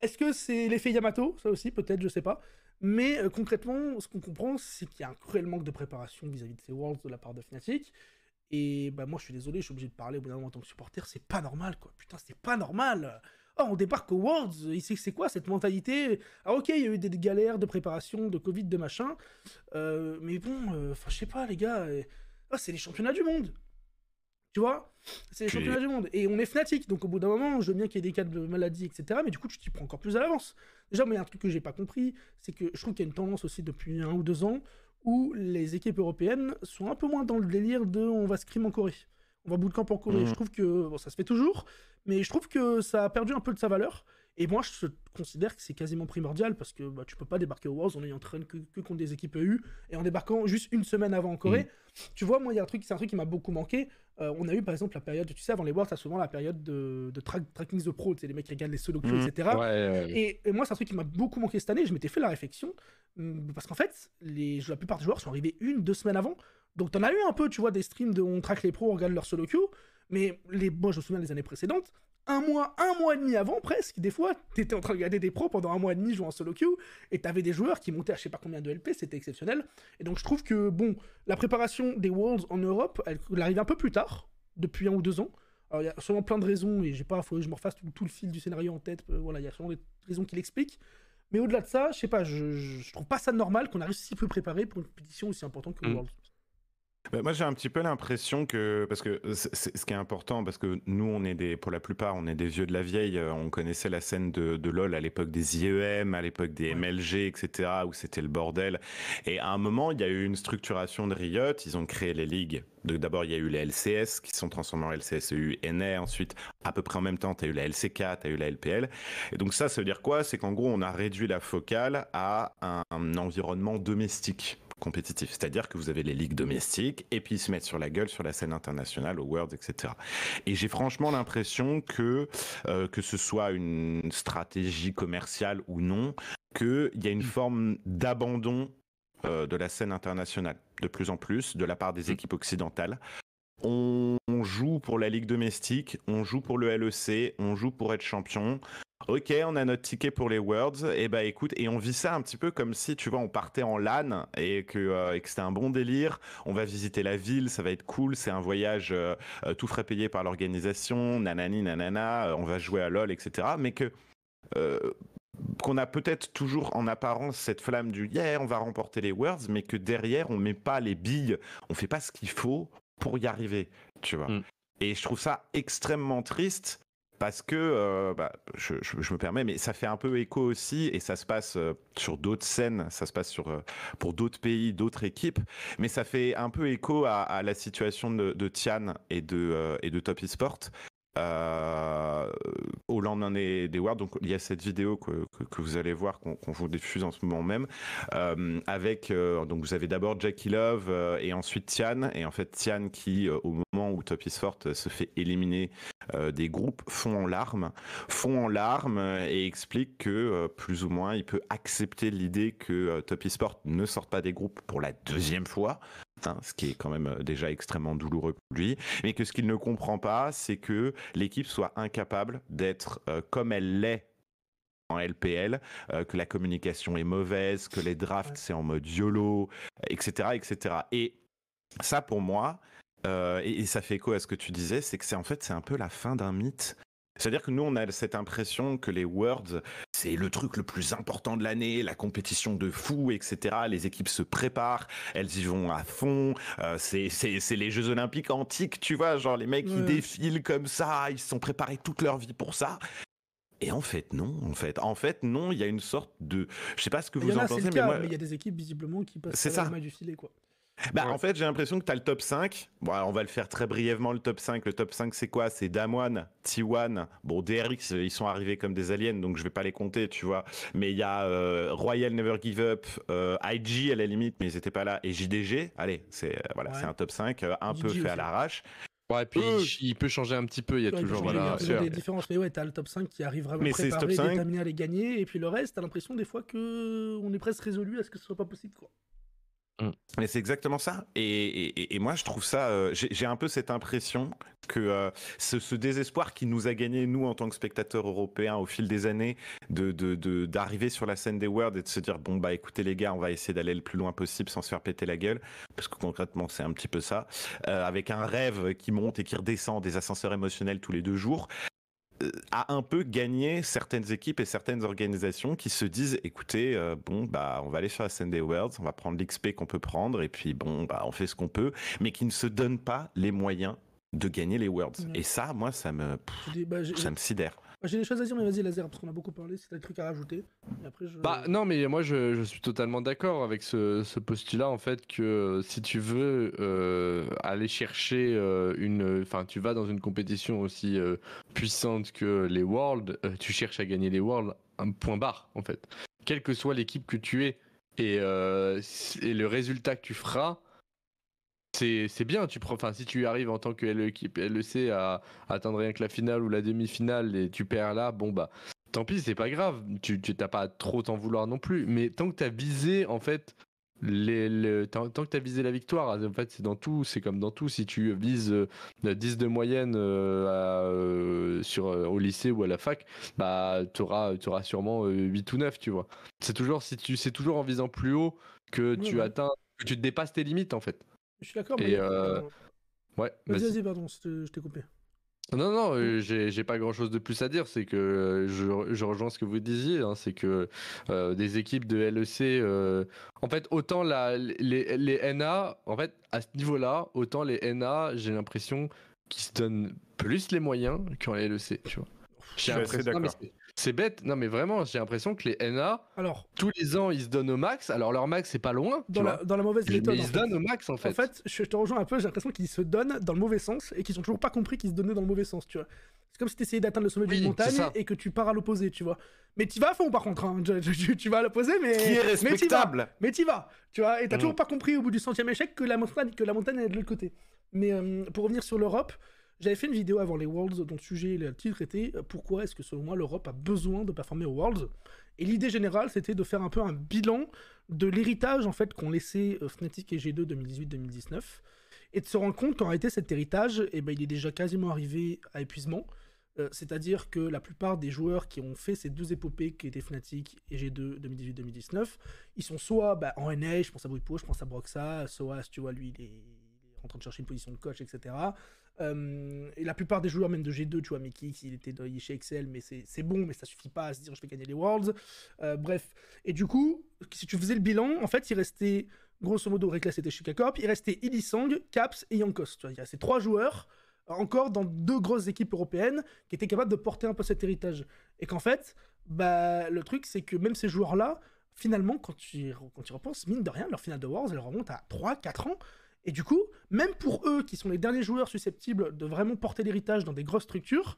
est-ce que c'est l'effet Yamato Ça aussi, peut-être, je sais pas. Mais euh, concrètement, ce qu'on comprend, c'est qu'il y a un cruel manque de préparation vis-à-vis -vis de ces Worlds de la part de Fnatic. Et bah moi je suis désolé, je suis obligé de parler au bout d'un moment en tant que supporter, c'est pas normal quoi, putain c'est pas normal Oh on débarque aux Worlds, c'est quoi cette mentalité Ah ok il y a eu des galères de préparation, de Covid, de machin, euh, mais bon, euh, enfin je sais pas les gars, euh, oh, c'est les championnats du monde tu vois, c'est les championnats du monde. Et on est fanatique, donc au bout d'un moment, je veux bien qu'il y ait des cas de maladie, etc. Mais du coup, tu t'y prends encore plus à l'avance. Déjà, mais il y a un truc que j'ai pas compris, c'est que je trouve qu'il y a une tendance aussi depuis un ou deux ans où les équipes européennes sont un peu moins dans le délire de on va scrim en Corée, on va bootcamp en Corée. Mm. Je trouve que bon, ça se fait toujours, mais je trouve que ça a perdu un peu de sa valeur. Et moi, je considère que c'est quasiment primordial parce que bah, tu peux pas débarquer aux Worlds en ayant train que, que, contre des équipes EU et en débarquant juste une semaine avant en Corée. Mm. Tu vois, moi, il y a un truc, c'est un truc qui m'a beaucoup manqué. Euh, on a eu par exemple la période, tu sais, avant les Worlds, as souvent la période de, de the trackings pro, tu sais, les mecs qui regardent les solo queues, mm. etc. Et, moi, c'est un truc qui m'a beaucoup manqué cette année. Je m'étais fait la réflexion mm, parce qu'en fait, les, la plupart des joueurs sont arrivés une, deux semaines avant. Donc, tu en as eu un peu, tu vois, des streams de on traque les pros, on regarde leur solo queue. Mais les, moi, je me souviens des années précédentes, un mois, un mois et demi avant presque, des fois, t'étais en train de regarder des pros pendant un mois et demi jouant en solo queue, et t'avais des joueurs qui montaient à je sais pas combien de LP, c'était exceptionnel. Et donc je trouve que, bon, la préparation des Worlds en Europe, elle, arrive un peu plus tard, depuis un ou deux ans. Alors il y a sûrement plein de raisons, et j'ai pas, faut que je me refasse tout, le fil du scénario en tête, euh, voilà, il y a sûrement des raisons qui l'expliquent. Mais au-delà de ça, je sais pas, je, je, trouve pas ça normal qu'on arrive si peu préparé pour une compétition aussi importante que le mm. Worlds. Bah, moi, j'ai un petit peu l'impression que, parce que euh, ce qui est important, parce que nous, on est pour la plupart, on est des vieux de la vieille. Euh, on connaissait la scène de, LoL à l'époque des IEM, à l'époque des MLG, etc., où c'était le bordel. Et à un moment, il y a eu une structuration de Riot. Ils ont créé les ligues. D'abord, il y a eu les LCS qui sont transformés en LCSEU, NR. Ensuite, à peu près en même temps, tu as eu la LCK, tu as eu la LPL. Et donc ça, ça veut dire quoi C'est qu'en gros, on a réduit la focale à un environnement domestique compétitif. C'est-à-dire que vous avez les ligues domestiques et puis ils se mettent sur la gueule sur la scène internationale, aux World, etc. Et j'ai franchement l'impression que, euh, que ce soit une stratégie commerciale ou non, qu'il y a une forme d'abandon euh, de la scène internationale de plus en plus de la part des mm. équipes occidentales on, joue pour la ligue domestique, on joue pour le LEC, on joue pour être champion. Ok, on a notre ticket pour les Worlds. Et eh bah ben, écoute, et on vit ça un petit peu comme si, tu vois, on partait en LAN et que, euh, c'était un bon délire. On va visiter la ville, ça va être cool. C'est un voyage euh, euh, tout frais payé par l'organisation, nanani, nanana. On va jouer à LoL, etc. Mais que qu'on a peut-être toujours en apparence cette flamme du hier, yeah, on va remporter les Worlds, mais que derrière on met pas les billes, on fait pas ce qu'il faut pour y arriver, tu vois. Mm. Et je trouve ça extrêmement triste parce que, euh, bah, je, me permets, mais ça fait un peu écho aussi, et ça se passe euh, sur d'autres scènes, ça se passe sur, euh, pour d'autres pays, d'autres équipes, mais ça fait un peu écho à, la situation de, Tian et de, et de Top Esport, euh, au lendemain des, Worlds. Donc il y a cette vidéo que, vous allez voir, qu'on vous diffuse en ce moment même, euh, avec euh, donc vous avez d'abord Jackie Love et ensuite Tian. Et en fait Tian qui au moment où Top Esport se fait éliminer des groupes fond en larmes, fond en larmes et explique que plus ou moins il peut accepter l'idée que Top Esport ne sorte pas des groupes pour la deuxième fois. Hein, ce qui est quand même euh, déjà extrêmement douloureux pour lui, mais que ce qu'il ne comprend pas, c'est que l'équipe soit incapable d'être euh, comme elle l'est en LPL, euh, que la communication est mauvaise, que les drafts c'est en mode YOLO, etc., etc. Et ça pour moi, et, ça fait écho à ce que tu disais, c'est que c'est en fait c'est un peu la fin d'un mythe c'est-à-dire que nous, on a cette impression que les Worlds, c'est le truc le plus important de l'année, la compétition de fou, etc. Les équipes se préparent, elles y vont à fond. Euh, c'est les Jeux Olympiques antiques, tu vois, genre les mecs, qui défilent comme ça, ils se sont préparés toute leur vie pour ça. Et en fait, non, en fait. En fait, non, il y a une sorte de. Je sais pas ce que vous en, pensez, mais, moi... il y a des équipes, visiblement, qui passent à la du filet, quoi. Bah, En fait, j'ai l'impression que tu as le top 5. Bon, on va le faire très brièvement, le top 5. Le top 5, c'est quoi C'est Damwon, T1. Bon, DRX, euh, ils sont arrivés comme des aliens, donc je vais pas les compter, tu vois. Mais il y a euh, Royal Never Give Up, euh, IG à la limite, mais ils étaient pas là. Et JDG, allez, c'est voilà, c'est un top 5, un peu fait à l'arrache. Ouais, et puis il, peut changer un petit peu, il y a toujours des différences, mais ouais, t'as le top 5 qui arrive vraiment mais préparé, déterminé à les gagner, et puis le reste, t'as l'impression des fois que on est presque résolu à ce que ce soit pas possible, quoi. Mais mm. c'est exactement ça. Et, moi, je trouve ça. Euh, j'ai un peu cette impression que euh, ce, désespoir qui nous a gagné, nous, en tant que spectateurs européens, au fil des années, d'arriver sur la scène des Worlds et de se dire bon, bah écoutez, les gars, on va essayer d'aller le plus loin possible sans se faire péter la gueule. Parce que concrètement, c'est un petit peu ça. Euh, avec un rêve qui monte et qui redescend des ascenseurs émotionnels tous les deux jours. Euh, a un peu gagné certaines équipes et certaines organisations qui se disent écoutez euh, bon bah on va aller sur la Sunday Worlds on va prendre l'XP qu'on peut prendre et puis bon bah on fait ce qu'on peut mais qui ne se donnent pas les moyens de gagner les Worlds et ça moi ça me bah, ça me sidère bah, j'ai des choses à dire, mais vas-y, Laser, parce qu'on a beaucoup parlé, si t'as des trucs à rajouter. Et après, je... Bah non, mais moi, je, suis totalement d'accord avec ce, postulat, en fait, que euh, si tu veux euh, aller chercher euh, une... Enfin, tu vas dans une compétition aussi puissante que les Worlds, tu cherches à gagner les Worlds, un point barre, en fait. Quelle que soit l'équipe que tu es, et, et le résultat que tu feras, c'est bien. Tu prends, si tu arrives en tant que LEC e à, atteindre rien que la finale ou la demi-finale et tu perds là, bon bah, tant pis, c'est pas grave. Tu t'as pas à trop t'en vouloir non plus. Mais tant que t'as visé en fait les, tant, que tu as visé la victoire, en fait, c'est dans tout, c'est comme dans tout. Si tu vises 10 euh, de moyenne euh, euh, au lycée ou à la fac, bah, tu auras, auras, sûrement 8 ou 9, tu vois. C'est toujours, si tu, toujours en visant plus haut que tu atteins, que tu dépasses tes limites, en fait. Je suis d'accord, mais. Euh, ouais, vas pardon, je t'ai coupé. Non, non, euh, j'ai pas grand chose de plus à dire. C'est que euh, je, rejoins ce que vous disiez. Hein. c'est que des équipes de LEC, en fait, autant la, les, les, NA, en fait, à ce niveau-là, autant les NA, j'ai l'impression qu'ils se donnent plus les moyens qu'en LEC. Tu vois. Bah, c'est bête, non mais vraiment, j'ai l'impression que les NA, alors, tous les ans, ils se donnent au max. Alors leur max, c'est pas loin. Dans, la, mauvaise méthode. ils se donnent au max en fait. En fait, je te rejoins un peu, j'ai l'impression qu'ils se donnent dans le mauvais sens et qu'ils ont toujours pas compris qu'ils se donnaient dans le mauvais sens, tu vois. C'est comme si t'essayais d'atteindre le sommet d'une montagne et que tu pars à l'opposé, tu vois. Mais tu vas à fond par contre, hein. tu, vas à l'opposé, mais. Qui est respectable. Mais tu vas, tu vois. Et t'as mm. toujours pas compris au bout du centième échec que la montagne, que la montagne est de l'autre côté. Mais euh, pour revenir sur l'Europe. J'avais fait une vidéo avant les Worlds dont le sujet et le titre était euh, Pourquoi est-ce que selon moi l'Europe a besoin de performer aux Worlds Et l'idée générale c'était de faire un peu un bilan de l'héritage en fait qu'ont laissé euh, Fnatic et G2 2018-2019 et de se rendre compte qu'en réalité cet héritage et eh ben, il est déjà quasiment arrivé à épuisement. Euh, c'est-à-dire que la plupart des joueurs qui ont fait ces deux épopées qui étaient Fnatic et G2 2018-2019, ils sont soit bah, en NA, je pense à Brupo, je pense à Broxa, soit tu vois, lui il est en train de chercher une position de coach, etc. Euh, et la plupart des joueurs, même de G2, tu vois, Mickey il était dans, chez Excel, mais c'est bon, mais ça suffit pas à se dire je vais gagner les Worlds. Euh, bref. Et du coup, si tu faisais le bilan, en fait, il restait, grosso modo, réclassé était chez il restait Illisang, Caps et Yankos. Tu vois, il y a ces trois joueurs, euh, encore dans deux grosses équipes européennes, qui étaient capables de porter un peu cet héritage. Et qu'en fait, bah, le truc, c'est que même ces joueurs-là, finalement, quand tu, quand tu repenses, mine de rien, leur finale de Worlds, elle remonte à 3-4 ans. Et du coup, même pour eux, qui sont les derniers joueurs susceptibles de vraiment porter l'héritage dans des grosses structures,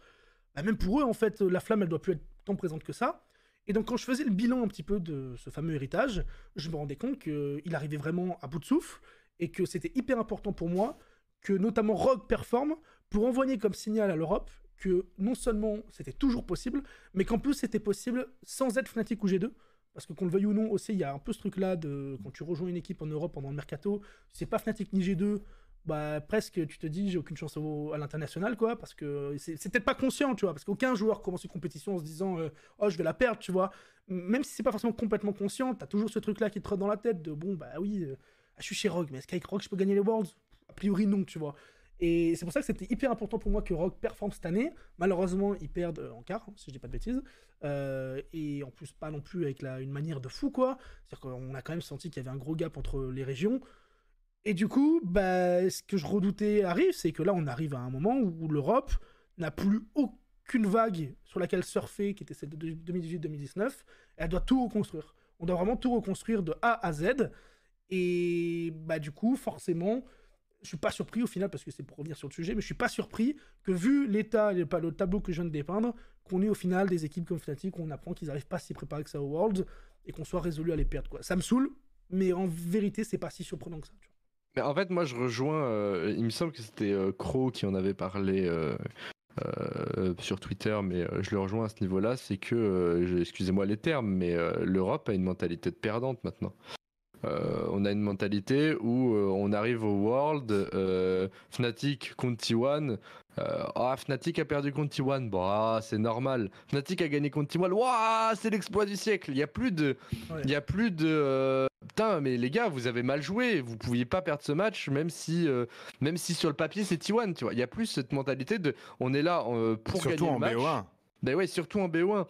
bah, même pour eux, en fait, la flamme, elle doit plus être tant présente que ça. Et donc, quand je faisais le bilan un petit peu de ce fameux héritage, je me rendais compte qu'il arrivait vraiment à bout de souffle et que c'était hyper important pour moi que notamment Rogue performe pour envoyer comme signal à l'Europe que non seulement c'était toujours possible, mais qu'en plus c'était possible sans être Fnatic ou G2, parce que qu'on le veuille ou non, aussi, il y a un peu ce truc-là de quand tu rejoins une équipe en Europe pendant le mercato, c'est pas Fnatic ni G2, bah presque tu te dis j'ai aucune chance au, à l'international quoi parce que c'est peut-être pas conscient tu vois parce qu'aucun joueur commence une compétition en se disant euh, oh je vais la perdre tu vois même si c'est pas forcément complètement conscient t'as toujours ce truc là qui te trotte dans la tête de bon bah oui euh, je suis chez Rogue mais est-ce qu'avec Rogue je peux gagner les Worlds a priori non tu vois et c'est pour ça que c'était hyper important pour moi que Rock performe cette année. Malheureusement, ils perdent euh, en quart, hein, si je dis pas de bêtises. Euh, et en plus, pas non plus avec la, une manière de fou, quoi. C'est-à-dire qu'on a quand même senti qu'il y avait un gros gap entre les régions. Et du coup, bah, ce que je redoutais arrive, c'est que là, on arrive à un moment où l'Europe n'a plus aucune vague sur laquelle surfer, qui était celle de 2018-2019. Elle doit tout reconstruire. On doit vraiment tout reconstruire de A à Z. Et bah, du coup, forcément, je suis pas surpris au final, parce que c'est pour revenir sur le sujet, mais je suis pas surpris que vu l'état, pas le tableau que je viens de dépeindre, qu'on ait au final des équipes comme Fnatic, qu'on apprend qu'ils n'arrivent pas à s'y préparer que ça au World, et qu'on soit résolu à les perdre. Quoi. Ça me saoule, mais en vérité, c'est pas si surprenant que ça. Tu Mais en fait, moi, je rejoins. Euh, il me semble que c'était euh, Crow qui en avait parlé euh, euh, sur Twitter, mais je le rejoins à ce niveau-là. C'est que, excusez-moi les termes, mais l'Europe a une mentalité de perdante maintenant. Euh, on a une mentalité où euh, on arrive au World, euh, Fnatic contre T1, ah, Fnatic a perdu contre T1. Ah, c'est normal. Fnatic a gagné contre T1. c'est l'exploit du siècle. Il y a plus de. Il a plus de. Putain, mais les gars, vous avez mal joué. Vous pouviez pas perdre ce match, même si, même si sur le papier, c'est T1. Tu il y a plus cette mentalité de. On est là pour gagner en mais ben ouais, surtout en BO1.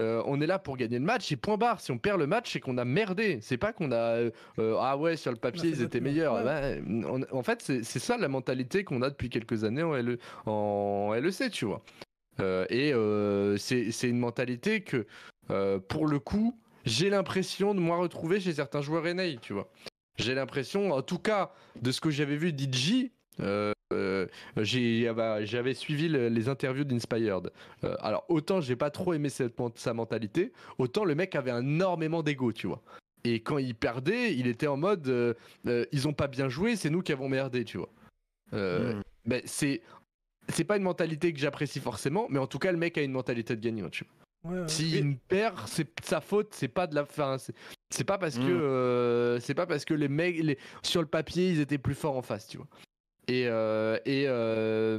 Euh, on est là pour gagner le match et point barre. Si on perd le match, c'est qu'on a merdé. C'est pas qu'on a. Euh, euh, ah ouais, sur le papier, ils étaient meilleurs. Ben, en fait, c'est ça la mentalité qu'on a depuis quelques années en, LEC, e tu vois. et c'est une mentalité que, pour le coup, j'ai l'impression de moi retrouver chez certains joueurs NA, tu vois. J'ai l'impression, en tout cas, de ce que j'avais vu DJ euh, euh, ah bah, j'avais suivi les interviews d'Inspired. Euh, alors, autant j'ai pas trop aimé cette, sa mentalité, autant le mec avait énormément d'ego, tu vois. Et quand il perdait, il était en mode ils ont pas bien joué, c'est nous qui avons merdé, tu vois. Euh, hmm. c'est c'est pas une mentalité que j'apprécie forcément, mais en tout cas le mec a une mentalité de gagnant, tu vois. si perd, c'est sa faute, c'est pas de la c'est pas parce que hmm. c'est pas parce que les mecs les, sur le papier ils étaient plus forts en face, tu vois. Et, euh, euh,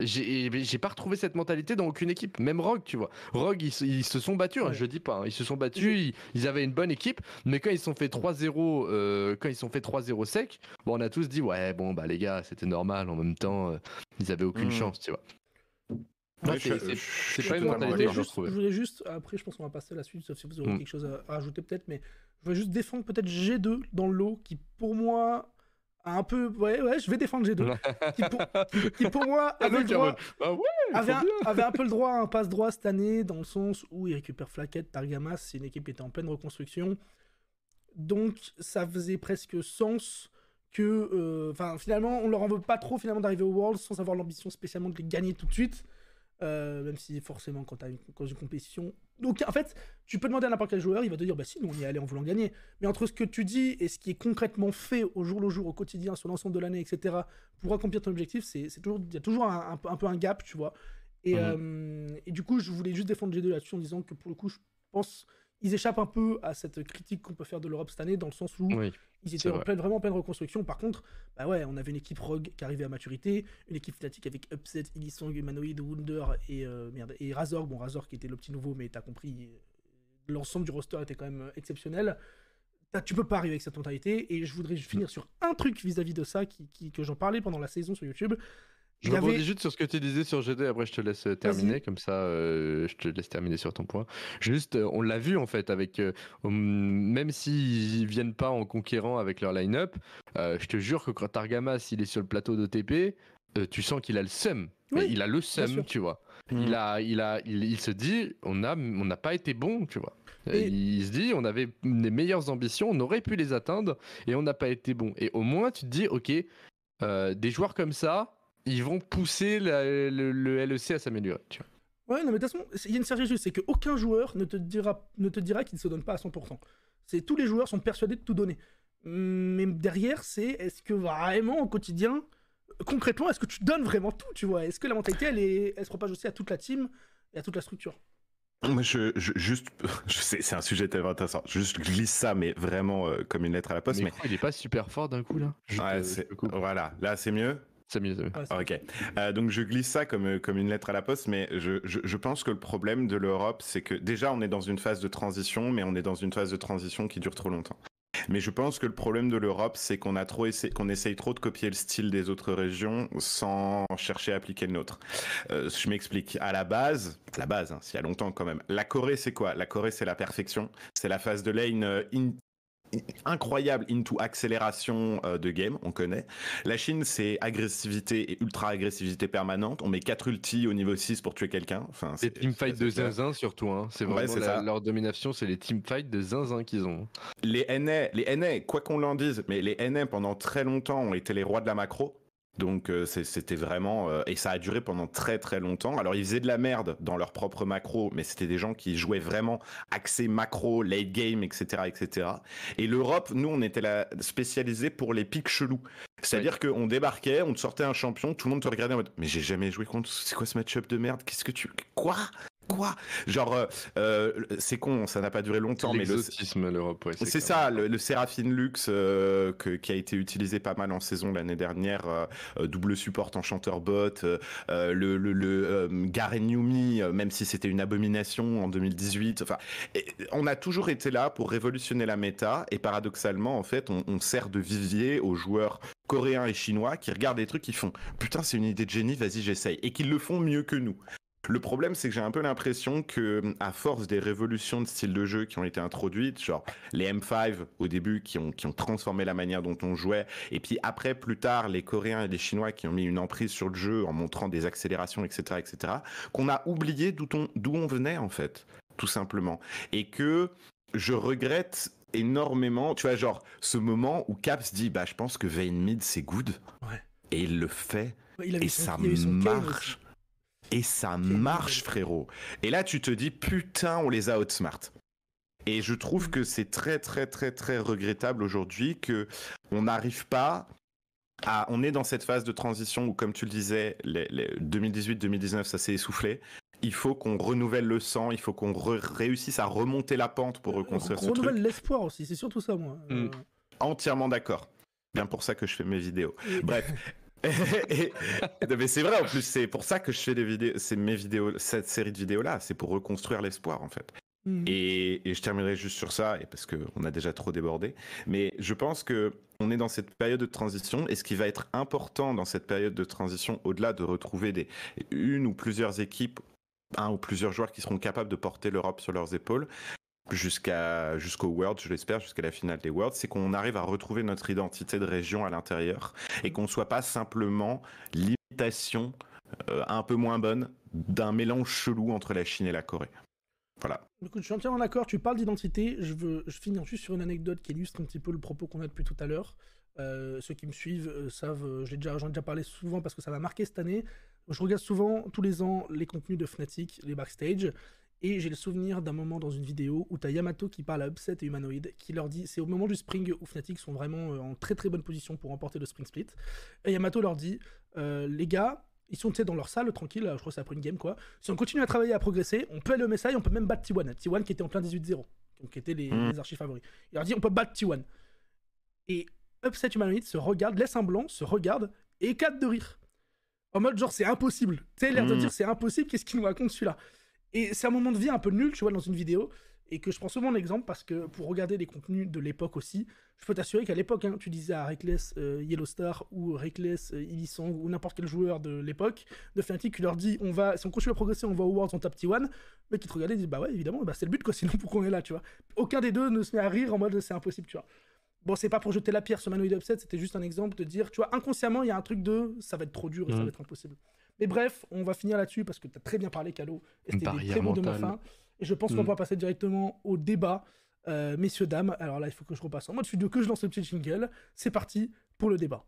et j'ai pas retrouvé cette mentalité dans aucune équipe, même Rogue, tu vois. Rogue, ils, se sont battus, je dis pas, ils se sont battus, ils, avaient une bonne équipe, mais quand ils sont fait 3-0, euh, quand ils sont fait 3-0 sec, bon, on a tous dit ouais, bon bah les gars, c'était normal. En même temps, ils avaient aucune mm. chance, tu vois. c'est pas une mentalité, je, je voulais juste, après, je pense qu'on va passer à la suite, sauf si vous avez mm. quelque chose à, ajouter peut-être, mais je voulais juste défendre peut-être G2 dans l'eau qui, pour moi, un peu. Ouais, ouais, je vais défendre G2. qui, pour, moi avait, bah avait, un, peu le droit à un passe droit cette année, dans le sens où il récupère Flaquette, Targamas, c'est une équipe qui était en pleine reconstruction. Donc ça faisait presque sens que. Euh, enfin, finalement, on leur en veut pas trop finalement d'arriver au World sans avoir l'ambition spécialement de les gagner tout de suite. Euh, même si forcément quand tu as une, une compétition... Donc en fait, tu peux demander à n'importe quel joueur, il va te dire, bah si, nous on y est allé en voulant gagner. Mais entre ce que tu dis et ce qui est concrètement fait au jour le jour, au quotidien, sur l'ensemble de l'année, etc., pour accomplir ton objectif, c'est toujours, il y a toujours un, peu un gap, tu vois. Et, mmh. euh, et, du coup, je voulais juste défendre G2 là-dessus en disant que pour le coup, je pense ils échappent un peu à cette critique qu'on peut faire de l'Europe cette année, dans le sens où ils étaient vraiment en pleine reconstruction. Par contre, bah ouais, on avait une équipe Rogue qui arrivait à maturité, une équipe statique avec Upset, Illisong, Humanoid, Wunder et, euh, merde, et Razor. Bon, Razor qui était le petit nouveau, mais t'as compris, l'ensemble du roster était quand même exceptionnel. Tu peux pas arriver avec cette mentalité, et je voudrais finir sur un truc vis-à-vis de ça qui que j'en parlais pendant la saison sur YouTube. Je avait... juste sur ce que tu disais sur GD après je te laisse euh, terminer, comme ça euh, je te laisse terminer sur ton point. Juste, euh, on l'a vu en fait, avec même s'ils viennent pas en conquérant avec leur line-up, je te jure que quand Targamas il est sur le plateau d'OTP, tu sens qu'il a le seum. Oui, il a le seum, tu vois. Mmh. Il, a, il, a, il, se dit, on n'a on n'a pas été bon, tu vois. Il se dit, on avait les meilleures ambitions, on aurait pu les atteindre et on n'a pas été bon. Et au moins, tu te dis, ok, des joueurs comme ça, ils vont pousser le, LEC e à s'améliorer. Tu Ouais, non, mais de toute façon, il y a une sérieuse, juste, c'est qu'aucun joueur ne te dira, ne te dira qu'il ne se donne pas à 100%. C'est tous les joueurs sont persuadés de tout donner. Mais derrière, c'est est-ce que vraiment au quotidien, concrètement, est-ce que tu donnes vraiment tout, tu vois Est-ce que la mentalité, elle, est, elle se propage aussi à toute la team et à toute la structure moi, je, juste, je sais, c'est un sujet tellement intéressant. Je juste glisse ça, mais vraiment euh, comme une lettre à la poste. Mais, il est pas super fort d'un coup là. voilà, là c'est mieux. Ah, c'est ok. Euh, donc je glisse ça comme, euh, comme une lettre à la poste, mais je, je, pense que le problème de l'Europe, c'est que déjà on est dans une phase de transition, mais on est dans une phase de transition qui dure trop longtemps. Mais je pense que le problème de l'Europe, c'est qu'on a trop essayé, qu'on essaye trop de copier le style des autres régions sans chercher à appliquer le nôtre. Euh, je m'explique. À la base, la base, hein, s'il y a longtemps quand même, la Corée, c'est quoi La Corée, c'est la perfection. C'est la phase de lane incroyable into accélération euh, de game, on connaît. La Chine, c'est agressivité et ultra-agressivité permanente. On met 4 ultis au niveau 6 pour tuer quelqu'un. Enfin, c'est teamfights de zinzin surtout. Hein. C'est vraiment leur domination, c'est les teamfights de zinzin qu'ils ont. Les NA, les NA, quoi qu'on l'en dise, mais les NA pendant très longtemps ont été les rois de la macro. Donc euh, c'était vraiment euh, et ça a duré pendant très très longtemps. Alors ils faisaient de la merde dans leur propre macro, mais c'était des gens qui jouaient vraiment axé macro, late game, etc., etc. Et l'Europe, nous on était là spécialisé pour les pics chelous. C'est-à-dire qu'on débarquait, on te sortait un champion, tout le monde te regardait en mode mais j'ai jamais joué contre. C'est quoi ce match-up de merde Qu'est-ce que tu quoi quoi Genre, euh, euh, c'est con, ça n'a pas duré longtemps, mais le l'Europe, c'est ça, le, Séraphine Luxe euh, que, qui a été utilisé pas mal en saison l'année dernière, double support en chanteur bot, le, le, le Garen Yumi, même si c'était une abomination en 2018. Enfin, on a toujours été là pour révolutionner la méta et paradoxalement, en fait, on, on sert de vivier aux joueurs coréens et chinois qui regardent des trucs qui font putain c'est une idée de génie vas-y j'essaye et qui le font mieux que nous le problème, c'est que j'ai un peu l'impression que, à force des révolutions de style de jeu qui ont été introduites, genre les M5 au début qui ont, qui ont transformé la manière dont on jouait, et puis après, plus tard, les Coréens et les Chinois qui ont mis une emprise sur le jeu en montrant des accélérations, etc., etc., qu'on a oublié d'où on, on venait, en fait, tout simplement. Et que je regrette énormément, tu vois, genre ce moment où Caps dit, bah, je pense que Vayne Mid, c'est good. Et il le fait. et ça marche. Et ça marche, frérot. Et là, tu te dis, putain, on les a outsmart. Et je trouve mm. que c'est très, très, très, très regrettable aujourd'hui que on n'arrive pas à. On est dans cette phase de transition où, comme tu le disais, les, 2018-2019, ça s'est essoufflé. Il faut qu'on renouvelle le sang, il faut qu'on réussisse à remonter la pente pour euh, reconstruire ce renouvelle l'espoir aussi, c'est surtout ça, moi. Mm. Euh, Entièrement d'accord. Bien pour ça que je fais mes vidéos. Bref. et, mais c'est vrai en plus, c'est pour ça que je fais des vidéos, c'est mes vidéos, cette série de vidéos là, c'est pour reconstruire l'espoir en fait. Hmm. Et, je terminerai juste sur ça, et parce qu'on a déjà trop débordé. Mais je pense que on est dans cette période de transition, et ce qui va être important dans cette période de transition, au-delà de retrouver une ou plusieurs équipes, un ou plusieurs joueurs qui seront capables de porter l'Europe sur leurs épaules, jusqu'à jusqu'au World, je l'espère, jusqu'à la finale des Worlds, c'est qu'on arrive à retrouver notre identité de région à l'intérieur et qu'on ne soit pas simplement l'imitation euh, un peu moins bonne d'un mélange chelou entre la Chine et la Corée. Voilà. je suis entièrement d'accord, tu parles d'identité, je veux je juste sur une anecdote qui illustre un petit peu le propos qu'on a depuis tout à l'heure. Euh, ceux qui me suivent euh, savent, j'ai déjà, j'en ai déjà parlé souvent parce que ça m'a marqué cette année. Je regarde souvent tous les ans les contenus de Fnatic, les backstage, et j'ai le souvenir d'un moment dans une vidéo où t'as Yamato qui parle à Upset et Humanoid, qui leur dit, c'est au moment du Spring où Fnatic sont vraiment euh, en très très bonne position pour remporter le Spring Split. Et Yamato leur dit, euh, les gars, ils sont dans leur salle, tranquille, je crois que c'est après une game quoi. Si on continue à travailler, à progresser, on peut aller au MSI, on peut même battre T1. T1 qui était en plein 18-0, donc étaient les, mm. les archives favoris. Il leur dit, on peut battre T1. Et Upset Humanoid se regarde, laisse un blanc, se regarde et éclate de rire. En mode genre, c'est impossible. Tu l'air de mm. dire, c'est impossible, qu'est-ce qu'il nous raconte celui-là et c'est un moment de vie un peu nul, tu vois, dans une vidéo, et que je prends souvent l'exemple parce que pour regarder les contenus de l'époque aussi, je peux t'assurer qu'à l'époque, hein, tu disais à Reckless euh, Yellowstar Yellow Star ou Reckless euh, ou n'importe quel joueur de l'époque de Fnatic tu leur dit on va, si on continue à progresser, on va au Worlds, on tape T1, mais qui te regardait et dit bah ouais, évidemment, bah c'est le but quoi, sinon pourquoi on est là, tu vois. Aucun des deux ne se met à rire en mode c'est impossible, tu vois. Bon, c'est pas pour jeter la pierre sur Manoïde Upset, c'était juste un exemple de dire, tu vois, inconsciemment, il y a un truc de ça va être trop dur et ça mm. va être impossible. Mais bref, on va finir là-dessus parce que tu as très bien parlé, Calo, et c'était des très bon de ma fin. Et je pense qu'on va mm. passer directement au débat. Euh, messieurs, dames, alors là, il faut que je repasse en mode studio, que je lance le petit jingle. C'est parti pour le débat.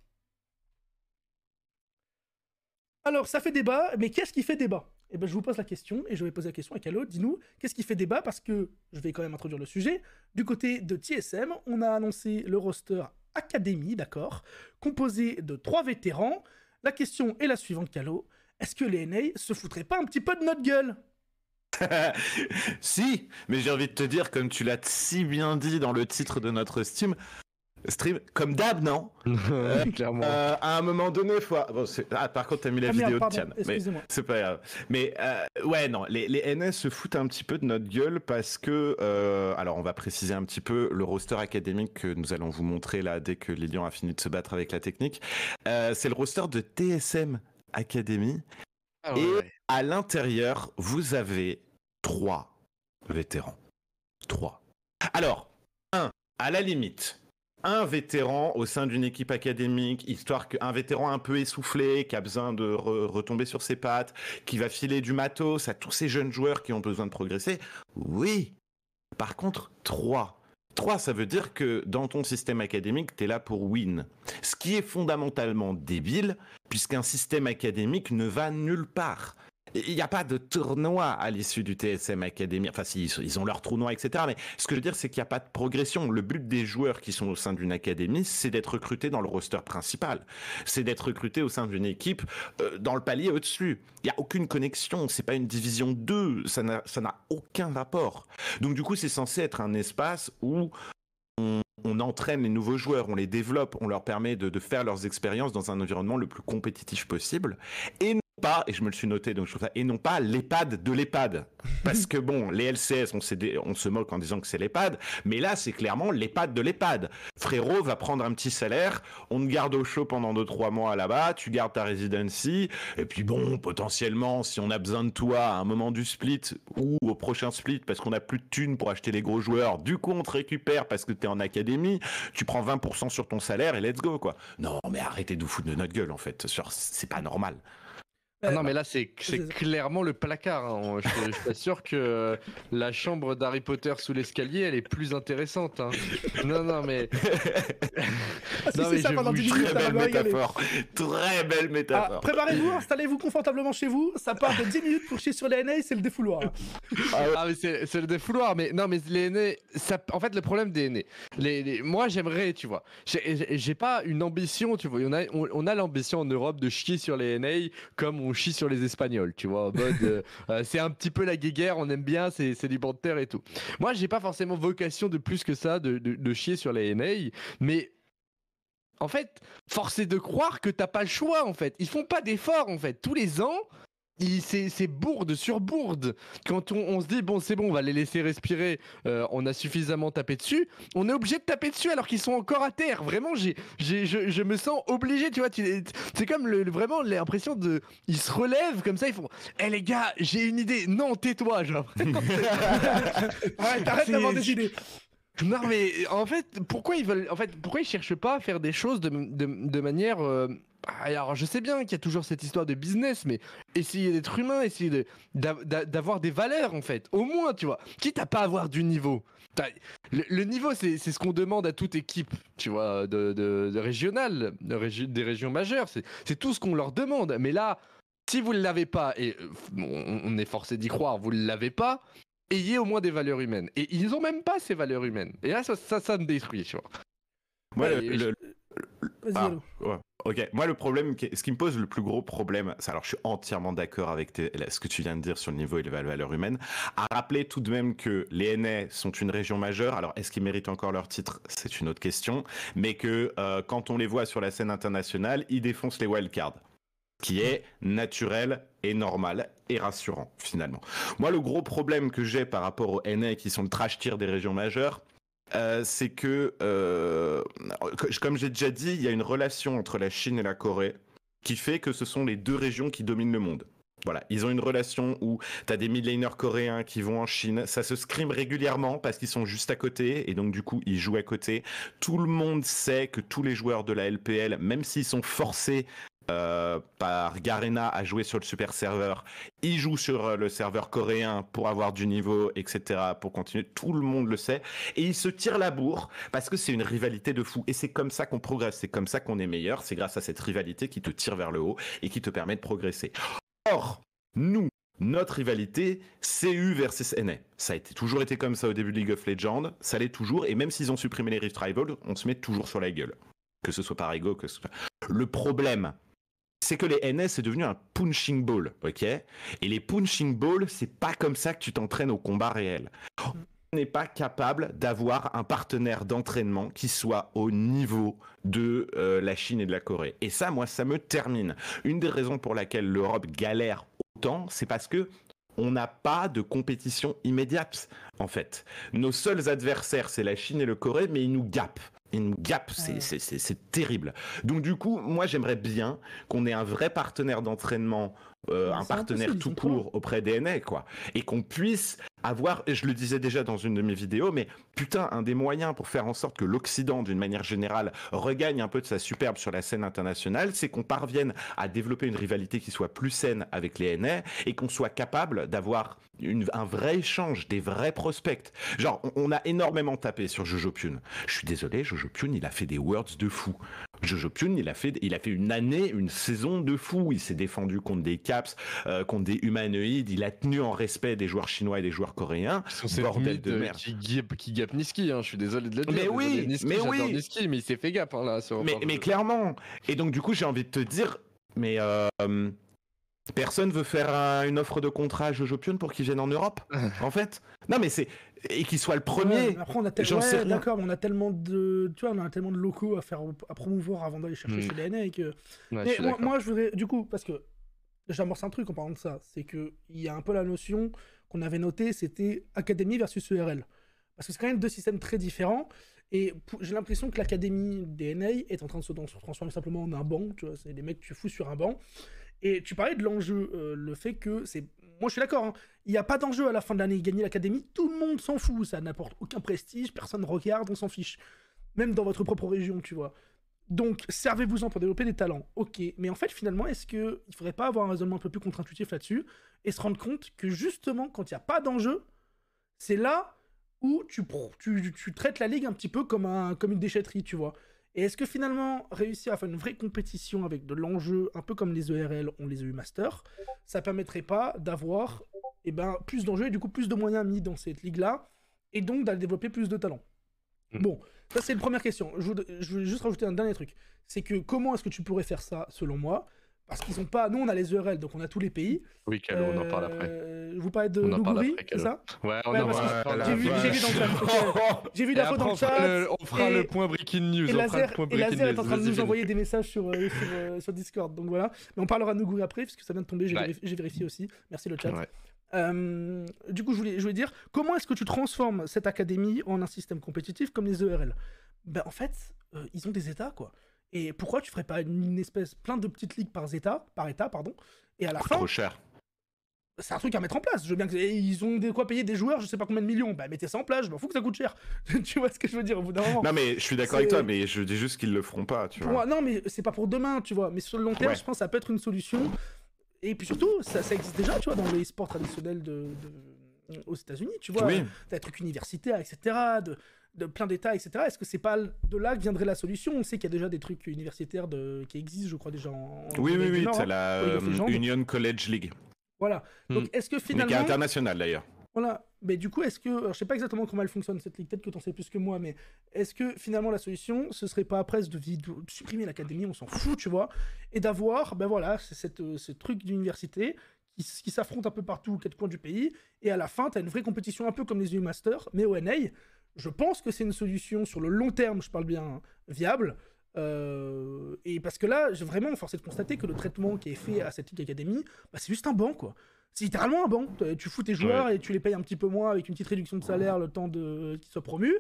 Alors, ça fait débat, mais qu'est-ce qui fait débat Eh bien, je vous pose la question, et je vais poser la question à Calo, dis-nous, qu'est-ce qui fait débat Parce que, je vais quand même introduire le sujet, du côté de TSM, on a annoncé le roster academy, d'accord, composé de trois vétérans. La question est la suivante, Calo est-ce que les NA se foutraient pas un petit peu de notre gueule si, mais j'ai envie de te dire, comme tu l'as si bien dit dans le titre de notre stream, stream comme d'hab, non Oui, Clairement. Euh, à un moment donné, ah, par contre, t'as mis la ah, vidéo de Tian. C'est pas grave. Mais euh, ouais, non, les, les, se foutent un petit peu de notre gueule parce que, euh, alors, on va préciser un petit peu le roster académique que nous allons vous montrer là dès que Lilian a fini de se battre avec la technique. c'est le roster de TSM Académie, ah et à l'intérieur, vous avez trois vétérans. Trois. Alors, un, à la limite, un vétéran au sein d'une équipe académique, histoire qu'un vétéran un peu essoufflé, qui a besoin de retomber sur ses pattes, qui va filer du matos à tous ces jeunes joueurs qui ont besoin de progresser. Oui. Par contre, trois 3, ça veut dire que dans ton système académique, tu es là pour win. Ce qui est fondamentalement débile, puisqu'un système académique ne va nulle part il n'y a pas de tournoi à l'issue du TSM Academy. Enfin, ils ont leur tournoi, etc. Mais ce que je veux dire, c'est qu'il n'y a pas de progression. Le but des joueurs qui sont au sein d'une académie, c'est d'être recrutés dans le roster principal. C'est d'être recrutés au sein d'une équipe euh, dans le palier au-dessus. Il n'y a aucune connexion. C'est pas une division 2. Ça n'a, aucun rapport. Donc, du coup, c'est censé être un espace où on, entraîne les nouveaux joueurs, on les développe, on leur permet de, faire leurs expériences dans un environnement le plus compétitif possible. Et pas, et je me le suis noté, donc et non pas l'EHPAD de l'EHPAD. Parce que bon, les LCS, on, se moque en disant que c'est l'EHPAD, mais là, c'est clairement l'EHPAD de l'EHPAD. Frérot va prendre un petit salaire, on te garde au chaud pendant 2-3 mois là-bas, tu gardes ta residency, et puis bon, potentiellement, si on a besoin de toi à un moment du split ou au prochain split parce qu'on n'a plus de thunes pour acheter les gros joueurs, du coup, on te récupère parce que t'es en académie, tu prends 20% sur ton salaire et let's go, quoi. Non, mais arrêtez de nous foutre de notre gueule, en fait. C'est pas normal. Ah non, euh, mais là, c'est clairement le placard. Hein. Je, suis sûr que euh, la chambre d'Harry Potter sous l'escalier, elle est plus intéressante. Hein. Non, non, mais. Ah, très, belle métaphore. très belle ah, métaphore. Préparez-vous, installez-vous confortablement chez vous. Ça part de 10 minutes pour chier sur les NA, c'est le défouloir. mais c'est le défouloir. Mais non, mais les NA, ça... en fait, le problème des NA, les, moi, j'aimerais, tu vois. J'ai pas une ambition, tu vois. On a, on, on a l'ambition en Europe de chier sur les NA comme on on chie sur les Espagnols, tu vois, euh, euh, c'est un petit peu la guéguerre, on aime bien, c'est c'est du et tout. Moi, j'ai pas forcément vocation de plus que ça de, chier sur les NA, mais en fait, force est de croire que t'as pas le choix en fait. Ils font pas d'efforts en fait. Tous les ans, c'est bourde sur bourde. Quand on, se dit, bon, c'est bon, on va les laisser respirer, euh, on a suffisamment tapé dessus, on est obligé de taper dessus alors qu'ils sont encore à terre. Vraiment, j'ai, je, je, me sens obligé, tu vois. C'est comme le, vraiment l'impression de. Ils se relèvent comme ça, ils font, Eh les gars, j'ai une idée. Non, tais-toi, genre. ouais, t'arrêtes d'avoir des idées. Non mais en fait, pourquoi ils veulent, en fait, pourquoi ils cherchent pas à faire des choses de, de, manière euh, bah, alors je sais bien qu'il y a toujours cette histoire de business, mais essayer d'être humain, essayer de, d'avoir des valeurs en fait, au moins tu vois, quitte à pas avoir du niveau. Le, niveau c'est, ce qu'on demande à toute équipe, tu vois, de, de, régionale, des régions majeures, c'est, tout ce qu'on leur demande. Mais là, si vous ne l'avez pas, et euh, on, est forcé d'y croire, vous ne l'avez pas, ayez au moins des valeurs humaines. Et ils ont même pas ces valeurs humaines. Et là ça, ça, me détruit, tu vois. Ouais, le, Ok, moi le problème, ce qui me pose le plus gros problème, alors je suis entièrement d'accord avec ce que tu viens de dire sur le niveau et les valeur humaine, à rappeler tout de même que les NA sont une région majeure, alors est-ce qu'ils méritent encore leur titre C'est une autre question, mais que euh, quand on les voit sur la scène internationale, ils défoncent les wildcards, qui est naturel et normal et rassurant finalement. Moi le gros problème que j'ai par rapport aux NA qui sont le trash tire des régions majeures, euh, c'est euh, que, comme j'ai déjà dit, il y a une relation entre la Chine et la Corée qui fait que ce sont les deux régions qui dominent le monde. Voilà, ils ont une relation où tu as des midlaners coréens qui vont en Chine, ça se scrime régulièrement parce qu'ils sont juste à côté et donc du coup ils jouent à côté. Tout le monde sait que tous les joueurs de la LPL, même s'ils sont forcés euh, par Garena à jouer sur le super serveur. Il joue sur euh, le serveur coréen pour avoir du niveau, etc. Pour continuer, tout le monde le sait. Et il se tire la bourre parce que c'est une rivalité de fou. Et c'est comme ça qu'on progresse, c'est comme ça qu'on est meilleur. C'est grâce à cette rivalité qui te tire vers le haut et qui te permet de progresser. Or, nous, notre rivalité, CU versus NA. Ça a toujours été comme ça au début de League of Legends, ça l'est toujours, et même s'ils ont supprimé les Rift Rivals, on se met toujours sur la gueule. Que ce soit par ego, que ce soit... Le problème, c'est que les NS c'est devenu un punching ball, ok Et les punching balls, c'est pas comme ça que tu t'entraînes au combat réel. On n'est pas capable d'avoir un partenaire d'entraînement qui soit au niveau de euh, la Chine et de la Corée. Et ça, moi, ça me termine. Une des raisons pour laquelle l'Europe galère autant, c'est parce que on n'a pas de compétition immédiate, en fait. Nos seuls adversaires, c'est la Chine et le Corée, mais ils nous gapent une gap, c'est terrible. Donc du coup, moi j'aimerais bien qu'on ait un vrai partenaire d'entraînement, euh, un partenaire tout court auprès des quoi, et qu'on puisse avoir, et je le disais déjà dans une de mes vidéos, mais putain, un des moyens pour faire en sorte que l'Occident, d'une manière générale, regagne un peu de sa superbe sur la scène internationale, c'est qu'on parvienne à développer une rivalité qui soit plus saine avec les NA et qu'on soit capable d'avoir un vrai échange, des vrais prospects. Genre, on, a énormément tapé sur Jojo Pune. Je suis désolé, Jojo Pune, il a fait des words de fou. Jojo Pune, il a fait, il a fait une année, une saison de fou. Il s'est défendu contre des Caps, euh, contre des humanoïdes. Il a tenu en respect des joueurs chinois et des joueurs coréens. Bordel de merde. Qui, qui gap hein. je suis désolé de le dire. Mais oui, mais oui. mais il s'est fait gap hein, là. mais, mais clairement. Et donc du coup, j'ai envie de te dire, mais euh, Personne veut faire une offre de contrat à Jojo Pion pour qu'il vienne en Europe, en fait. Non, mais c'est et qu'il soit le premier. après, d'accord, on a tellement de, tu vois, on a tellement de locaux à faire, à promouvoir avant d'aller chercher mm. chez DNA. mais moi, je voudrais, du coup, parce que j'amorce un truc en parlant de ça, c'est qu'il y a un peu la notion qu'on avait notée, c'était académie versus ERL, parce que c'est quand même deux systèmes très différents. Et j'ai l'impression que l'académie DNA est en train de se transformer simplement en un banc. Tu vois, c'est des mecs que tu fous sur un banc. Et tu parlais de l'enjeu, euh, le fait que c'est. Moi, je suis d'accord, hein. il n'y a pas d'enjeu à la fin de l'année. Gagner l'académie, tout le monde s'en fout. Ça n'apporte aucun prestige, personne ne regarde, on s'en fiche. Même dans votre propre région, tu vois. Donc, servez-vous-en pour développer des talents. Ok, mais en fait, finalement, est-ce qu'il ne faudrait pas avoir un raisonnement un peu plus contre-intuitif là-dessus et se rendre compte que justement, quand il n'y a pas d'enjeu, c'est là où tu, tu, traites la ligue un petit peu comme, un, comme une déchetterie, tu vois. Et est-ce que finalement, réussir à faire une vraie compétition avec de l'enjeu, un peu comme les ERL ont les EU Master, ça permettrait pas d'avoir eh ben, plus d'enjeux et du coup plus de moyens mis dans cette ligue-là, et donc d'aller développer plus de talents hmm. Bon, ça c'est une première question. Je, voulais juste rajouter un dernier truc. C'est que comment est-ce que tu pourrais faire ça, selon moi parce qu'ils n'ont pas. Nous, on a les ERL, donc on a tous les pays. Oui, Calo, on en parle après. Euh, vous parlais de Nougouri, c'est ça Ouais, on en parle J'ai vu, j'ai vu dans le chat. J'ai vu dans le chat. on fera le point Breaking News. Et Lazer, est en train de nous envoyer des messages sur, euh, euh, sur, Discord. Donc voilà. Mais on parlera de Nougouri après, puisque ça vient de tomber. J'ai vérifié, aussi. Merci le chat. du coup, je voulais, dire, comment est-ce que tu transformes cette académie en un système compétitif comme les ERL ben, En fait, ils ont des états, quoi. Et pourquoi tu ferais pas une espèce, plein de petites ligues par état, par état pardon, et à la fin. Trop cher. C'est un truc à mettre en place. Je veux bien que, ils ont de quoi payer des joueurs, je sais pas combien de millions. Bah mettez ça en place, je m'en fous que ça coûte cher. tu vois ce que je veux dire au bout d'un moment. Non mais je suis d'accord avec toi, mais je dis juste qu'ils le feront pas, tu vois. non mais c'est pas pour demain, tu vois. Mais sur le long terme, je pense que ça peut être une solution. Et puis surtout, ça, ça existe déjà, tu vois, dans les sports traditionnels de... aux États-Unis, tu vois. T'as des trucs universitaires, etc. De, de plein d'États, etc. Est-ce que c'est pas de là que viendrait la solution On sait qu'il y a déjà des trucs universitaires qui existent, je crois déjà en. oui, oui, oui, c'est la hein, Union College League. Voilà. Hmm. Donc est-ce que finalement. Mais qui est international d'ailleurs. Voilà. Mais du coup, est-ce que. je sais pas exactement comment elle fonctionne cette ligue, peut-être que tu en sais plus que moi, mais est-ce que finalement la solution, ce serait pas après de, supprimer l'académie, on s'en fout, tu vois, et d'avoir, ben voilà, cette, euh, ce truc d'université qui, qui s'affrontent un peu partout, quatre coins du pays, et à la fin, tu as une vraie compétition un peu comme les U-Masters, mais au NA, je pense que c'est une solution sur le long terme, je parle bien, hein, viable. Euh, et parce que là, j'ai vraiment forcé de constater que le traitement qui est fait à cette League Academy, bah, c'est juste un banc, quoi. C'est littéralement un banc. Euh, tu fous tes joueurs et tu les payes un petit peu moins avec une petite réduction de salaire le temps de euh, qu'ils soient promus.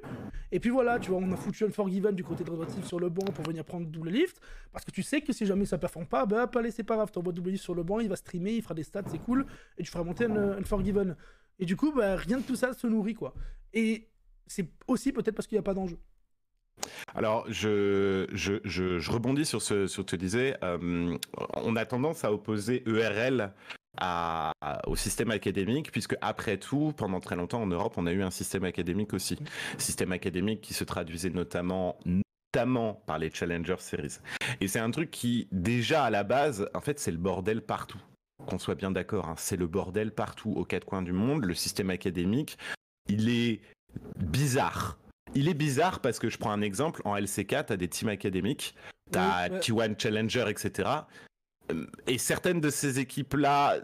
Et puis voilà, tu vois, on a foutu un forgiven du côté de Red sur le banc pour venir prendre double lift. Parce que tu sais que si jamais ça performe pas, bah, pas laisser pas grave. T'envoies double lift sur le banc, il va streamer, il fera des stats, c'est cool. Et tu feras monter un, forgiven. Et du coup, bah, rien de tout ça se nourrit, quoi. Et c'est aussi peut-être parce qu'il n'y a pas d'enjeu. Alors, je, je, rebondis sur ce, sur ce que tu disais. Euh, on a tendance à opposer ERL à, au système académique, puisque après tout, pendant très longtemps en Europe, on a eu un système académique aussi. Système académique qui se traduisait notamment notamment par les Challenger Series. Et c'est un truc qui, déjà à la base, en fait, c'est le bordel partout. Qu'on soit bien d'accord, hein, c'est le bordel partout aux quatre coins du monde. Le système académique, il est bizarre. Il est bizarre parce que je prends un exemple, en LCK, t'as des teams académiques, t'as T1 Challenger, etc. Euh, et certaines de ces équipes-là,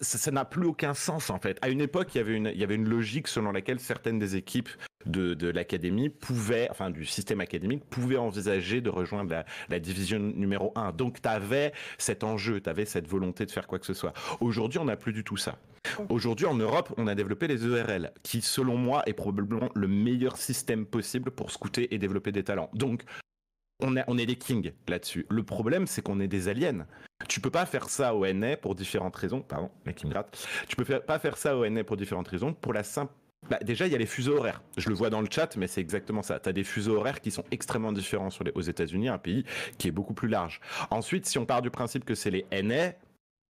ça n'a plus aucun sens en fait. À une époque, il y avait une, il y avait une logique selon laquelle certaines des équipes de, l'académie pouvaient, enfin du système académique, pouvaient envisager de rejoindre la, division numéro 1. Donc tu avais cet enjeu, tu avais cette volonté de faire quoi que ce soit. Aujourd'hui, on n'a plus du tout ça. Aujourd'hui, en Europe, on a développé les ERL, qui selon moi est probablement le meilleur système possible pour scouter et développer des talents. Donc on, est des kings là-dessus. Le problème, c'est qu'on est des aliens. Tu peux pas faire ça au NA pour différentes raisons. Pardon, mec, il me gratte. Tu peux pas faire ça au NA pour différentes raisons. Pour la simple. Bah, déjà, il y a les fuseaux horaires. Je le vois dans le chat, mais c'est exactement ça. Tu as des fuseaux horaires qui sont extrêmement différents sur les, aux États-Unis, un pays qui est beaucoup plus large. Ensuite, si on part du principe que c'est les NA,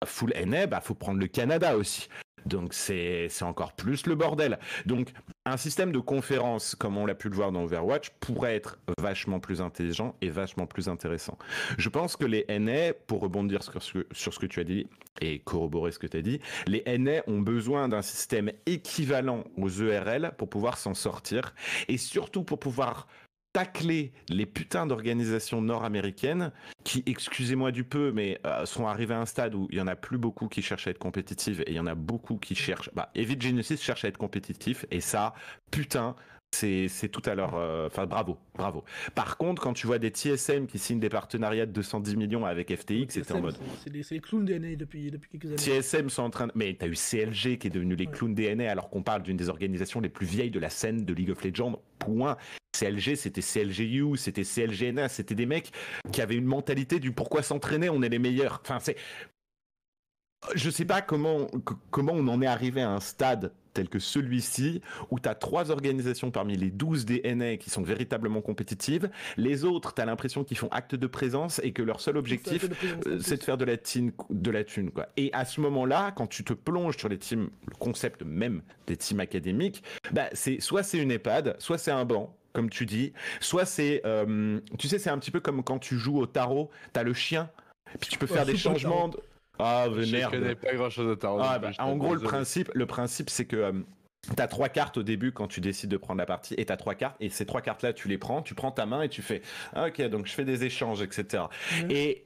full NA, bah, faut prendre le Canada aussi. Donc c'est encore plus le bordel. Donc un système de conférence, comme on l'a pu le voir dans Overwatch, pourrait être vachement plus intelligent et vachement plus intéressant. Je pense que les NA, pour rebondir sur ce que, tu as dit et corroborer ce que tu as dit, les NA ont besoin d'un système équivalent aux ERL pour pouvoir s'en sortir et surtout pour pouvoir clé les putains d'organisations nord-américaines qui, excusez-moi du peu, mais euh, sont arrivées à un stade où il y en a plus beaucoup qui cherchent à être compétitifs et il y en a beaucoup qui cherchent. Bah, Evil Genesis cherche à être compétitif et ça, putain, c'est tout à l'heure euh, Enfin, bravo, bravo. Par contre, quand tu vois des TSM qui signent des partenariats de 210 millions avec FTX, c'était en mode... C'est les, clowns DNA depuis, quelques années. TSM sont en train de... Mais t'as eu CLG qui est devenu les clowns DNA alors qu'on parle d'une des organisations les plus vieilles de la scène de League of Legends, point. CLG, c'était CLGU, c'était CLGNA, c'était des mecs qui avaient une mentalité du pourquoi s'entraîner, on est les meilleurs. Enfin, c'est je sais pas comment, comment on en est arrivé à un stade tel que celui-ci, où tu as trois organisations parmi les 12 DNA qui sont véritablement compétitives. Les autres, tu as l'impression qu'ils font acte de présence et que leur seul objectif, euh, c'est de faire de la thune. De la thune quoi. Et à ce moment-là, quand tu te plonges sur les teams, le concept même des teams académiques, bah, c'est soit c'est une EHPAD, soit c'est un banc, comme tu dis, soit c'est... Euh, tu sais, c'est un petit peu comme quand tu joues au tarot, tu as le chien puis tu peux faire des changements. Ah, vénère. Je connais pas grand chose de Tarot. Ah, bah, en gros, le principe, le principe, c'est que. Euh, t'as trois cartes au début quand tu décides de prendre la partie et t'as trois cartes et ces trois cartes là tu les prends, tu prends ta main et tu fais ah, ok donc je fais des échanges etc. Mmh. Et,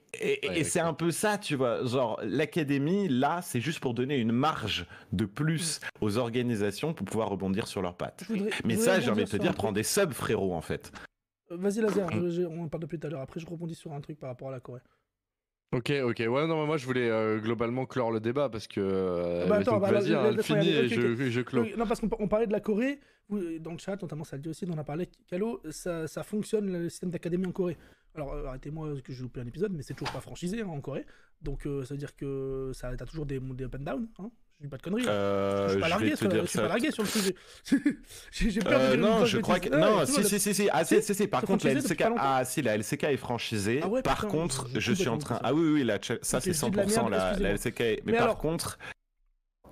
c'est un peu ça tu vois genre l'académie là c'est juste pour donner une marge de plus mmh. aux organisations pour pouvoir rebondir sur leurs pattes. Mais ça j'ai envie de te dire prends des subs frérot en fait. Euh, vas-y Lazare, mmh. on en parle depuis tout à l'heure après je rebondis sur un truc par rapport à la Corée. Ok, ok. Ouais, non, moi je voulais euh, globalement clore le débat parce que. Euh, bah attends, vas-y, fini et je, clore. Non, parce qu'on parlait de la Corée, euh, dans le chat, notamment, ça le dit aussi, on en a parlé, Calo, ça, ça fonctionne le système d'académie en Corée. Alors euh, arrêtez-moi que je loupé un épisode, mais c'est toujours pas franchisé hein, en Corée. Donc ça veut dire que ça a toujours des, des up down. Hein. Je pas de conneries. Hein. Euh, je suis pas largué, sur, suis pas largué sur le sujet. J'ai peur de euh, Non, je crois que. Non, si, si, si, Ah, si, Par contre, la LCK... Ah, la LCK est franchisée. Ah par contre, je suis en train. Ah, oui, oui, ça, c'est 100% la, LCK. Mais, par contre.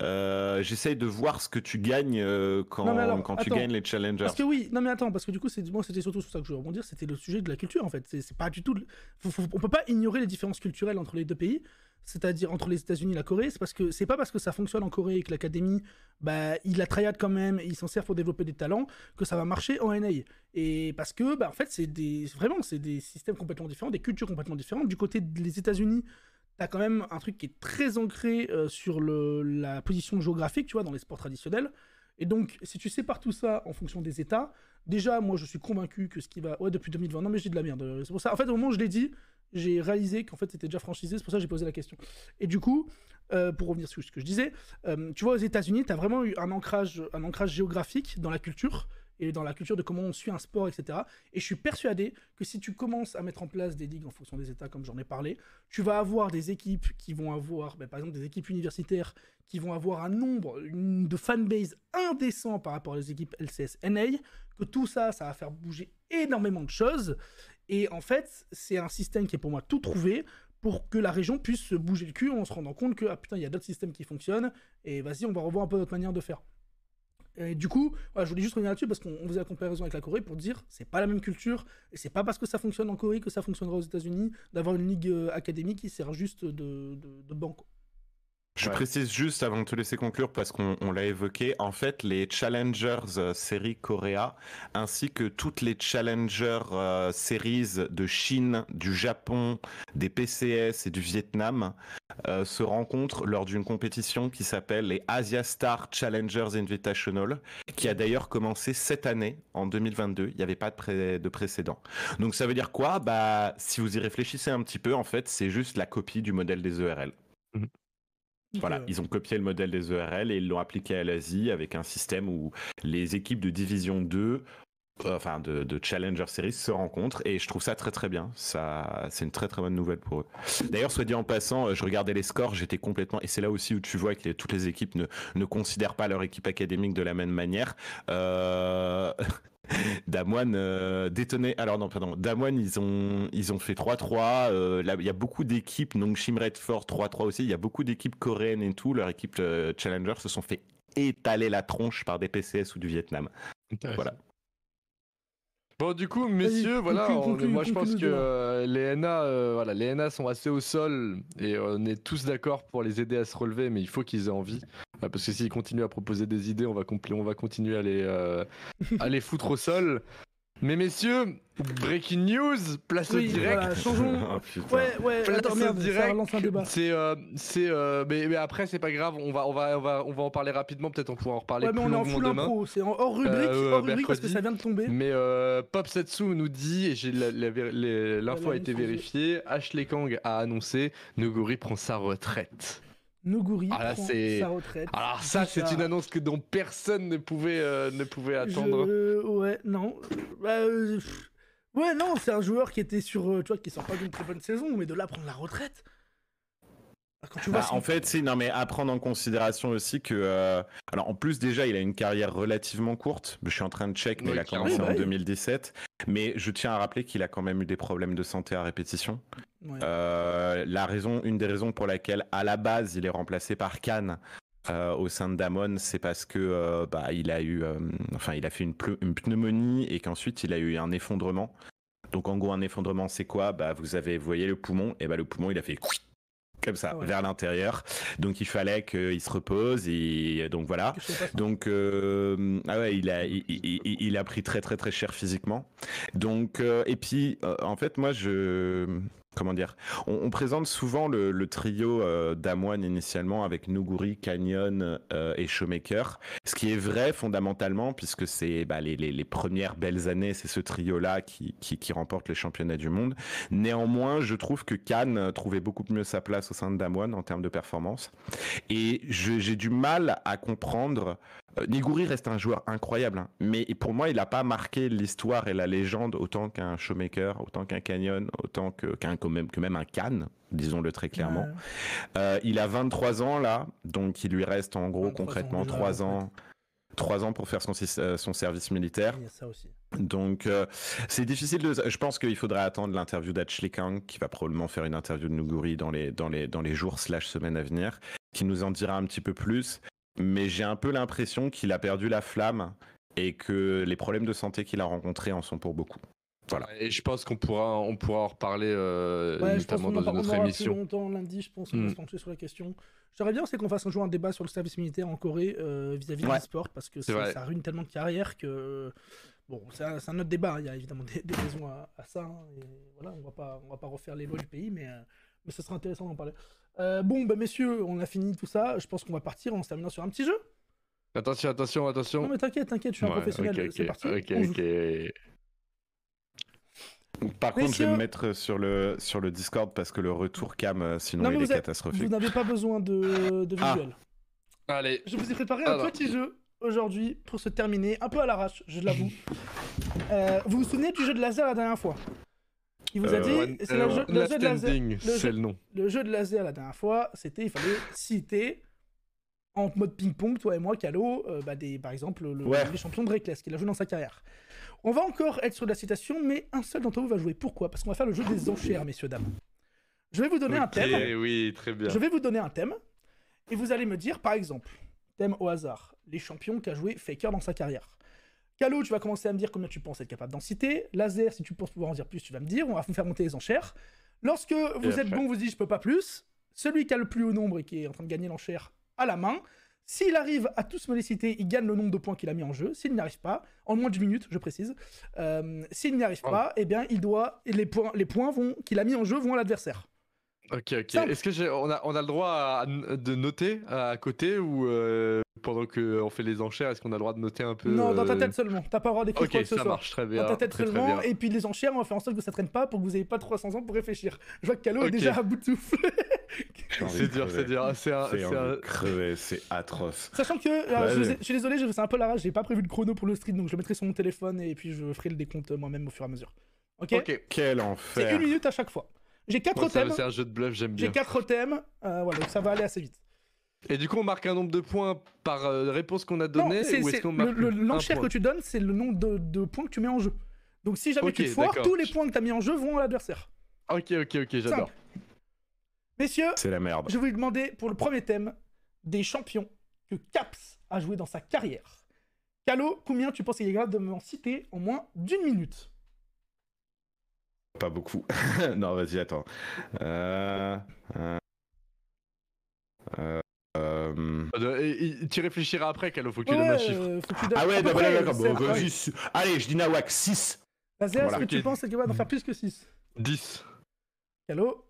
Euh, j'essaye de voir ce que tu gagnes quand, quand tu gagnes les challengers. Parce que oui, non mais attends, parce que du coup, c'était surtout sur ça que je voulais rebondir, c'était le sujet de la culture en fait. C'est pas du tout, on peut pas ignorer les différences culturelles entre les deux pays c'est-à-dire entre les États-Unis et la Corée, c'est parce que c'est pas parce que ça fonctionne en Corée et que l'académie, bah, il la triade quand même et ils s'en sert pour développer des talents que ça va marcher en NA. Et parce que, bah, en fait, c'est des vraiment, c'est des systèmes complètement différents, des cultures complètement différentes. Du côté des États-Unis, t'as quand même un truc qui est très ancré euh, sur le, la position géographique, tu vois, dans les sports traditionnels. Et donc, si tu sépares tout ça en fonction des États, déjà, moi, je suis convaincu que ce qui va. Ouais, depuis 2020, non, mais j'ai de la merde. Euh, c'est pour ça. En fait, au moment où je l'ai dit, j'ai réalisé qu'en fait c'était déjà franchisé, c'est pour ça que j'ai posé la question. Et du coup, euh, pour revenir sur ce que je disais, euh, tu vois, aux États-Unis, tu as vraiment eu un ancrage, un ancrage géographique dans la culture et dans la culture de comment on suit un sport, etc. Et je suis persuadé que si tu commences à mettre en place des ligues en fonction des États, comme j'en ai parlé, tu vas avoir des équipes qui vont avoir, ben, par exemple, des équipes universitaires qui vont avoir un nombre de fanbase indécent par rapport aux équipes LCS NA, que tout ça, ça va faire bouger énormément de choses. Et en fait, c'est un système qui est pour moi tout trouvé pour que la région puisse se bouger le cul en se rendant compte que, ah putain, il y a d'autres systèmes qui fonctionnent, et vas-y, on va revoir un peu notre manière de faire. Et du coup, je voulais juste revenir là-dessus parce qu'on faisait la comparaison avec la Corée pour dire c'est pas la même culture et c'est pas parce que ça fonctionne en Corée que ça fonctionnera aux États-Unis d'avoir une ligue euh, académique qui sert juste de banque. Je précise juste avant de te laisser conclure parce qu'on l'a évoqué, en fait les Challengers euh, série séries Coréa ainsi que toutes les Challengers euh, séries de Chine, du Japon, des PCS et du Vietnam euh, se rencontrent lors d'une compétition qui s'appelle les Asia Star Challengers Invitational qui a d'ailleurs commencé cette année en 2022, il n'y avait pas de, de précédent. Donc ça veut dire quoi Bah si vous y réfléchissez un petit peu en fait, c'est juste la copie du modèle des ERL. Voilà, ils ont copié le modèle des ERL et ils l'ont appliqué à l'Asie avec un système où les équipes de Division 2, euh, enfin de, Challenger Series, se rencontrent et je trouve ça très très bien. Ça, c'est une très très bonne nouvelle pour eux. D'ailleurs, soit dit en passant, euh, je regardais les scores, j'étais complètement. Et c'est là aussi où tu vois que toutes les équipes ne, ne considèrent pas leur équipe académique de la même manière. Euh... Damoine euh, détonné. Alors non, pardon. Damoine, ils ont ils ont fait 3-3. Euh, il y a beaucoup d'équipes. Donc Shim Redford 3-3 aussi. Il y a beaucoup d'équipes coréennes et tout. Leur équipe Challenger se sont fait étaler la tronche par des PCS ou du Vietnam. Voilà. Bon, du coup, messieurs, voilà, moi je pense que euh, les, NA, euh, voilà, sont assez au sol et on est tous d'accord pour les aider à se relever, mais il faut qu'ils aient envie. Bah, parce que s'ils continuent à proposer des idées, on va, on va continuer à les, euh, à les foutre au sol. Mais messieurs, breaking news, place au direct. changeons. Oh, ouais, ouais, place attends, direct. C'est, euh, euh, mais, mais, après c'est pas grave, on va, on va, on va, on va en parler rapidement. Peut-être on pourra en reparler ouais, mais plus on est en demain. c'est hors rubrique, euh, hors rubrique parce que ça vient de tomber. Mais Pop Setsu nous dit, et l'info a été vérifiée, Ashley Kang a annoncé, Nogori prend sa retraite. Noguri ah sa retraite. Ah, alors ça, c'est une annonce que dont personne ne pouvait euh, ne pouvait attendre. Ouais, non. Bah, euh, ouais, non, c'est un joueur qui était sur, euh, tu vois, qui sort pas d'une très bonne saison, mais de là prendre la retraite. Ah, bah, en fait, c'est non mais à prendre en considération aussi que euh, alors en plus déjà il a une carrière relativement courte. Je suis en train de check, mais il a commencé en 2017. Bah mais je tiens à rappeler qu'il a quand même eu des problèmes de santé à répétition. Euh, la raison, une des raisons pour laquelle à la base il est remplacé par Cannes euh, au sein de Damon, c'est parce que bah, il a eu, enfin il a fait une, pneumonie et qu'ensuite il a eu un effondrement. Donc en gros un effondrement c'est quoi Bah vous avez, vous voyez le poumon, et bah le poumon il a fait comme ça, ah vers l'intérieur. Donc il fallait qu'il se repose et donc voilà. Donc euh, ah ouais, il a il, a pris très très très cher physiquement. Donc euh, et puis euh, en fait moi je comment dire on, présente souvent le, trio euh, d'Amoine initialement avec Nuguri, Canyon euh, et Showmaker, ce qui est vrai fondamentalement puisque c'est bah, les, premières belles années, c'est ce trio-là qui, remporte les championnats du monde. Néanmoins, je trouve que Cannes euh, trouvait beaucoup mieux sa place au sein de Damoine en termes de performance et j'ai du mal à comprendre euh, Nigouri reste un joueur incroyable, hein. mais pour moi, il n'a pas marqué l'histoire et la légende autant qu'un Showmaker, autant qu'un Canyon, autant que, qu'un, même, même un Cannes, disons-le très clairement. Euh, il a 23 ans là, donc il lui reste en gros concrètement 3 ans. pour faire son, euh, service militaire. Donc, c'est difficile de. Je pense qu'il faudrait attendre l'interview d'Achlikang Kang, qui va probablement faire une interview de Nuguri dans les, dans les, dans les jours/slash semaines à venir, qui nous en dira un petit peu plus mais j'ai un peu l'impression qu'il a perdu la flamme et que les problèmes de santé qu'il a rencontrés en sont pour beaucoup. Voilà. Et je pense qu'on pourra, on pourra en reparler euh, notamment dans une autre émission. Plus longtemps lundi, je pense qu'on va mm. se pencher sur la question. J'aimerais bien c'est qu'on fasse un jour un débat sur le service militaire en Corée euh, vis-à-vis ouais. des parce que ça, ruine tellement de carrières que euh, bon, c'est un, autre débat. Hein. Il y a évidemment des, raisons à, ça. Hein, voilà, on ne on va pas refaire les lois du pays, mais euh, mais ce sera intéressant d'en parler. Euh, bon, bah messieurs, on a fini tout ça. Je pense qu'on va partir en se terminant sur un petit jeu. Attention, attention, attention. Non mais t'inquiète, t'inquiète, je suis un professionnel. c'est parti. Ok, Par contre, je vais me mettre sur le, sur le Discord parce que le retour cam, euh, sinon il est catastrophique. Vous n'avez pas besoin de, ah. visuel. Allez. Je vous ai préparé un petit jeu aujourd'hui pour se terminer, un peu à l'arrache, je l'avoue. Euh, vous vous souvenez du jeu de laser la dernière fois il vous a euh, dit, c'est euh, le, jeu de laser. Le, nom. le jeu de laser la dernière fois, c'était il fallait citer en mode ping-pong, toi et moi, Calo, euh, bah, par exemple, le, champion les champions de Reckless qu'il a joué dans sa carrière. On va encore être sur de la citation, mais un seul d'entre vous va jouer. Pourquoi Parce qu'on va faire le jeu des enchères, messieurs, dames. Je vais vous donner un thème. Oui, très bien. Je vais vous donner un thème, et vous allez me dire, par exemple, thème au hasard, les champions qu'a joué Faker dans sa carrière. Calo, tu vas commencer à me dire combien tu penses être capable d'en citer. Laser, si tu penses pouvoir en dire plus, tu vas me dire. On va vous faire monter les enchères. Lorsque vous êtes bon, vous dites je peux pas plus. Celui qui a le plus haut nombre et qui est en train de gagner l'enchère à la main. S'il arrive à tous me les citer, il gagne le nombre de points qu'il a mis en jeu. S'il n'y arrive pas, en moins d'une minute, je précise, euh, s'il n'y arrive pas, eh bien, il doit, les points, les points qu'il a mis en jeu vont à l'adversaire. Ok, ok. Est-ce que on a, le droit de noter à, côté ou euh, pendant que on fait les enchères, est-ce qu'on a le droit de noter un peu Non, dans ta euh tête seulement. T'as pas le droit d'écrire ce soit. ça marche très bien. Dans ta tête seulement. et puis les enchères, on va faire en sorte que ça traîne pas pour que vous n'ayez pas 300 ans pour réfléchir. Je vois que Calo est déjà à bout de souffle. c'est dur, c'est dur. C'est un, crevé, c'est atroce. Sachant que, je, suis désolé, je un peu la rage. J'ai pas prévu le chrono pour le street, donc je le mettrai sur mon téléphone et puis je ferai le décompte moi-même au fur et à mesure. Ok. Ok. Quel enfer. C'est une minute à chaque fois. J'ai quatre thèmes. C'est un jeu de bluff, j'aime bien. J'ai quatre thèmes. voilà, euh, donc ça va aller assez vite. Et du coup, on marque un nombre de points par euh, réponse qu'on a donnée Non, est que tu donnes, c'est le nombre de, points que tu mets en jeu. Donc si j'avais okay, tu tous les points que tu as mis en jeu vont à l'adversaire. Ok, ok, ok, j'adore. Messieurs, c'est la merde. Je vais vous demander pour le premier thème des champions que Caps a joué dans sa carrière. Calo, combien tu penses qu'il est grave de m'en citer en moins d'une minute pas beaucoup. non, vas-y, attends. Euh... Euh... euh, euh tu réfléchiras après, Calo, euh, faut que tu donnes un chiffre. ah ouais, bah d'accord, d'accord. Bah, allez, je dis Nawak, 6. Vas-y, est-ce que tu penses qu'il va en faire plus que 6 10. Calo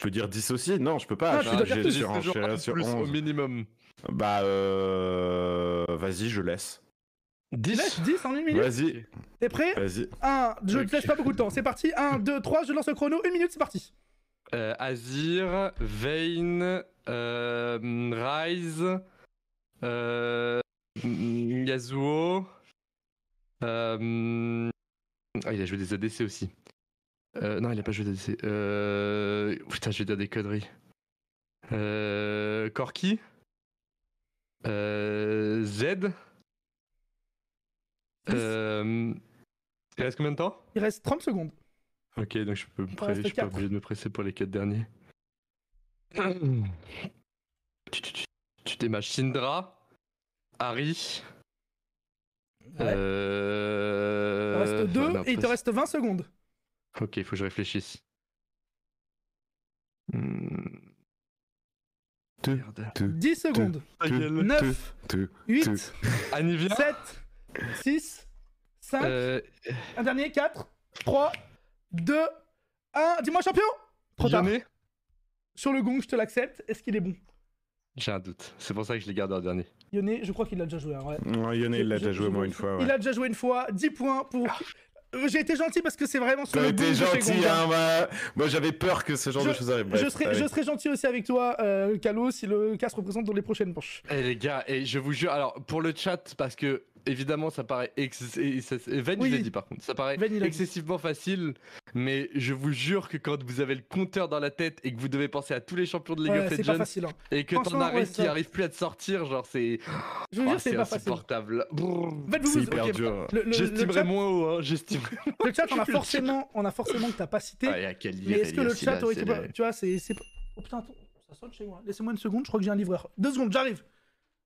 Je peux dire 10 aussi Non, je peux pas. je suis sur, sur 11. au minimum. Bah, euh... vas-y, je laisse. 10 10 en une minute Vas-y. T'es prêt Vas-y. 1, je ne te laisse pas beaucoup de temps, c'est parti. 1, 2, 3, je lance le chrono, 1 minute, c'est parti. Euh, Azir, Vayne, euh, Rise, euh, Yazuo. Euh... Ah, il a joué des ADC aussi. Euh, non, il a pas joué des Euh... Putain, je vais dire des conneries. Euh... Corki. Euh... Z. Euh... Il reste combien de temps Il reste 30 secondes. Ok, donc je peux me je suis pas obligé de me presser pour les 4 derniers. Tu dématches Syndra, Harry. Euh... Il reste 2 et il te reste 20 secondes. Ok, il faut que je réfléchisse. 10 hmm. secondes. 9, 8, 7, 6, 5, euh, un dernier, 4, 3, 2, 1. Dis-moi champion Trop Sur le gong, je te l'accepte. Est-ce qu'il est bon J'ai un doute. C'est pour ça que je l'ai gardé en dernier. Yone, je crois qu'il l'a déjà joué. Hein, ouais. il l'a déjà joué moi une fois. Il a déjà joué une fois. 10 points pour. Ah. Euh, j'ai été gentil parce que c'est vraiment sur le été gentil, hein, Moi j'avais peur que ce genre de choses arrivent. Je serai, je gentil aussi avec toi, euh, si le cas se représente dans les prochaines manches. Eh les gars, et eh, je vous jure, alors pour le chat, parce que évidemment, ça paraît. Ex dit par contre. Ça paraît excessivement facile, mais je vous jure que quand vous avez le compteur dans la tête et que vous devez penser à tous les champions de League of Legends hein. et que t'en as ouais, qui plus à te sortir, genre c'est. c'est insupportable. C'est hyper dur. J'estimerais moins haut, hein, Le chat, on a forcément, on a forcément que t'as pas cité. mais est-ce que le chat aurait été. Tu vois, c'est. Oh putain, ça sonne chez moi. Laissez-moi une seconde, je crois que j'ai un livreur. Deux secondes, j'arrive.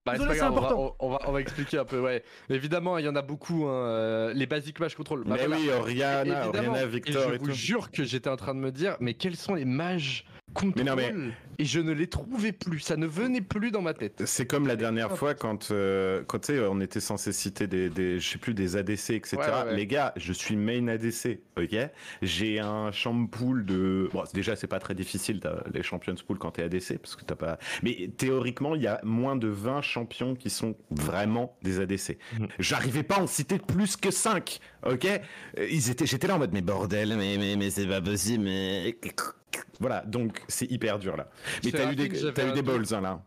Bah, c'est pas On va, on, va, expliquer un peu, ouais. Évidemment, il y en a beaucoup, hein, euh, les basiques mages control. mais oui, Oriana, Oriana, Victor et, je vous jure que j'étais en train de me dire, mais quels sont les mages mais non, mais... Et je ne les trouvais plus, ça ne venait plus dans ma tête. C'est comme la dernière fois quand, euh, on était censé citer des, je sais plus, des ADC, etc. Les gars, je suis main ADC, ok J'ai un champ pool de... Bon, déjà, c'est pas très difficile, les champions pool quand t'es ADC, parce que t'as pas... Mais théoriquement, il y a moins de 20 champions qui sont vraiment des ADC. Mm-hmm. J'arrivais pas à en citer plus que 5, ok euh, Ils étaient... J'étais là en mode, mais bordel, mais, mais, mais c'est pas possible, mais... Voilà, donc c'est hyper dur là. Mais t'as eu des, eu des balls hein, là.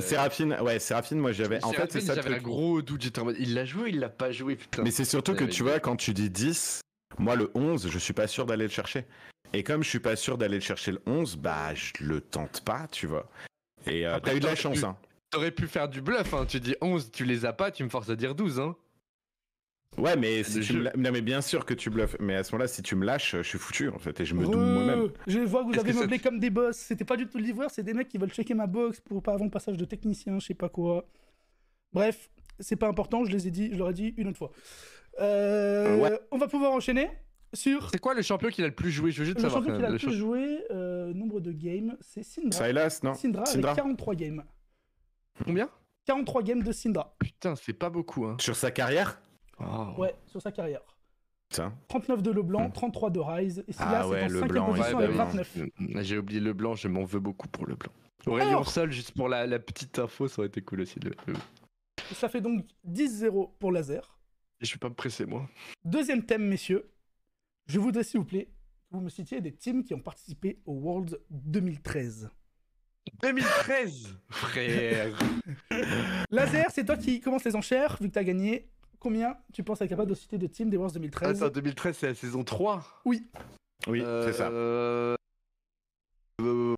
Séraphine, ouais, euh, Séraphine, moi j'avais. En fait, c'est ça le gros doute. J'étais il l'a joué, il l'a pas joué, Mais c'est surtout que tu vois, quand tu dis 10, moi le 11, je suis pas sûr d'aller le chercher. Et comme je suis pas sûr d'aller le chercher le 11, bah je le tente pas, tu vois. Et euh, t'as eu de la chance, hein. T'aurais pu faire du bluff, hein. Tu dis 11, tu les as pas, tu me forces à dire 12, hein. Ouais, mais mais bien sûr que tu bluffes. Mais à ce moment-là, si tu me lâches, je suis foutu en fait et je me doute moi-même. Je vois que vous avez meublé comme des boss. C'était pas du tout le livreur, c'est des mecs qui veulent checker ma box pour pas avant le passage de technicien, je sais pas quoi. Bref, c'est pas important. Je les ai dit, je leur ai dit une autre fois. Euh, on va pouvoir enchaîner sur. C'est quoi le champion qui a le plus joué Je veux juste le Champion qui a le plus joué, euh, nombre de games, c'est Syndra. 43 games. Combien 43 games de Syndra. Putain, c'est pas beaucoup. Hein. Sur sa carrière Oh. Ouais, sur sa carrière. 39 de Leblanc, 33 hmm. de Rise. Et c'est là c'est en cinquième position avec 29. Hmm. J'ai oublié Leblanc, je m'en veux beaucoup pour Leblanc. Aurélien Alors... Sol, juste pour la, petite info, ça aurait été cool aussi. De... Euh. Ça fait donc 10-0 pour Laser. Et je suis pas pressé, moi. Deuxième thème, messieurs. Je voudrais, s'il vous plaît, que vous me citiez des teams qui ont participé au World 2013. 2013 Frère Laser, c'est toi qui commence les enchères, vu que t'as gagné. Combien tu penses être capable de citer de team des Wars 2013 Attends, 2013, c'est la saison 3 Oui. Oui, c'est ça. Euh... 2.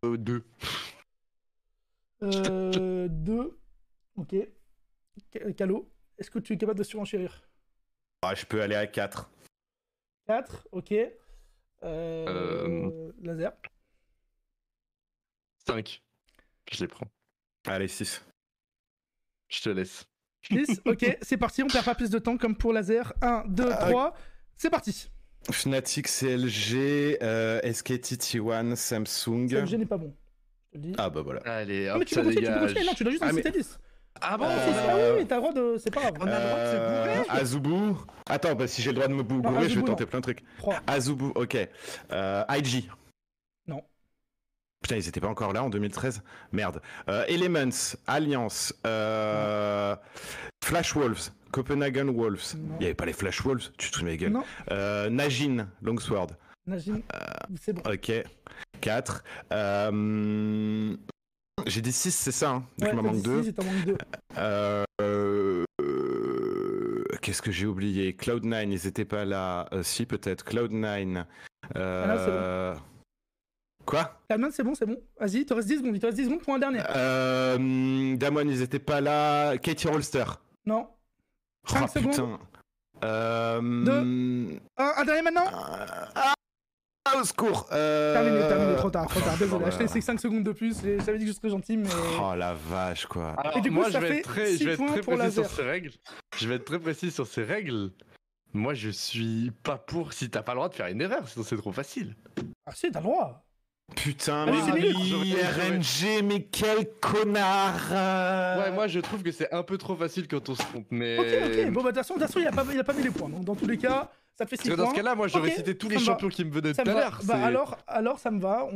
Euh, 2. Euh, ok. Euh, Calo, est-ce que tu es capable de surenchérir ah, Je peux aller à 4. 4, ok. Euh, euh Laser. 5. Je les prends. Allez, 6. Je te laisse. 10, ok, c'est parti, on perd pas plus de temps comme pour laser. 1, 2, 3, c'est parti. Fnatic, CLG, euh, SKT, T1, Samsung. CLG n'est pas bon. dis. Ah bah voilà. Allez, ah, hop, ah, mais tu peux ça continuer, tu peux continuer, non, tu dois juste Ah, en citer 10. Ah bon Euh, Ah oui, oui, t'as le droit de. C'est pas grave. On a le droit de se euh, Azubu. Attends, bah, si j'ai le droit de me bourrer, je vais tenter plein de trucs. 3. Azubu, ok. Euh, IG. Putain, ils n'étaient pas encore là en 2013. Merde. Euh, Elements, Alliance, euh, Flash Wolves, Copenhagen Wolves. Il n'y avait pas les Flash Wolves, tu te souviens, les gueules. Euh, Najin, Longsword. Najin, c'est bon. Ok. 4. J'ai dit 6, c'est ça. Donc hein il m'en manque 2. Qu'est-ce que j'ai oublié Cloud9, ils n'étaient pas là. si, peut-être. Cloud9. Ah, Quoi Damon, ah c'est bon, c'est bon. Vas-y, il te reste 10 secondes, il te reste 10 secondes pour un dernier. Euh, Damon, ils étaient pas là. Katie Rolster. Non. 5 oh, secondes. Putain. Euh... Deux. Un, dernier maintenant euh, ah au secours euh... Terminé, terminé, trop tard, trop tard, oh, désolé, acheter ces 5 secondes de plus, j'avais dit que je serais gentil, mais... Oh la vache, quoi Et du coup, ça je vais fait très, je vais être très précis sur ces règles. Je vais être très précis sur ces règles. Moi, je suis pas pour si t'as pas le droit de faire une erreur, sinon c'est trop facile. Ah si, t'as le droit Putain, mais oui, RNG, mais quel connard euh. Ouais, moi je trouve que c'est un peu trop facile quand on se trompe, mais... Ok, ok, bon bah de toute façon, il a, pas, il a pas mis les points, donc dans tous les cas ça fait 6 Dans ce cas-là, moi j'aurais cité tous les champions qui me venaient de à Bah alors, alors ça me va.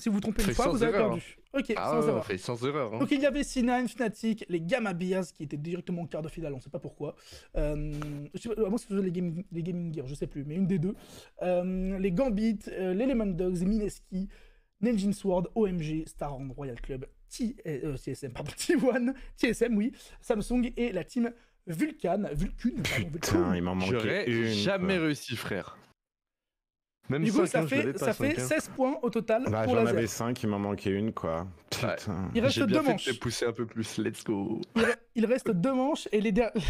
Si vous trompez une fois, vous avez perdu. Ok, ah sans erreur. fait sans erreur. Hein. Donc il y avait c Fnatic, les Gamma Bears qui étaient directement en quart de finale, on ne sait pas pourquoi. Euh... Je sais moi c'est les, gaming... les Gaming Gear, je sais plus, mais une des deux. Euh, les Gambit, euh, les Lemon Dogs, Mineski. Ninjin Sword, OMG, Star Royal Club, TSM, T1, TSM, oui, Samsung et la team Vulcan, Vulcune. Putain, il m'en manquait une. jamais réussi, frère. Même du coup, hein, ça, fait, ça fait 16 points au total. Bah, pour J'en avais 5, il m'en manquait une, quoi. Putain. Il reste deux manches. pousser un peu plus, let's go. Il, reste deux manches et les dernières.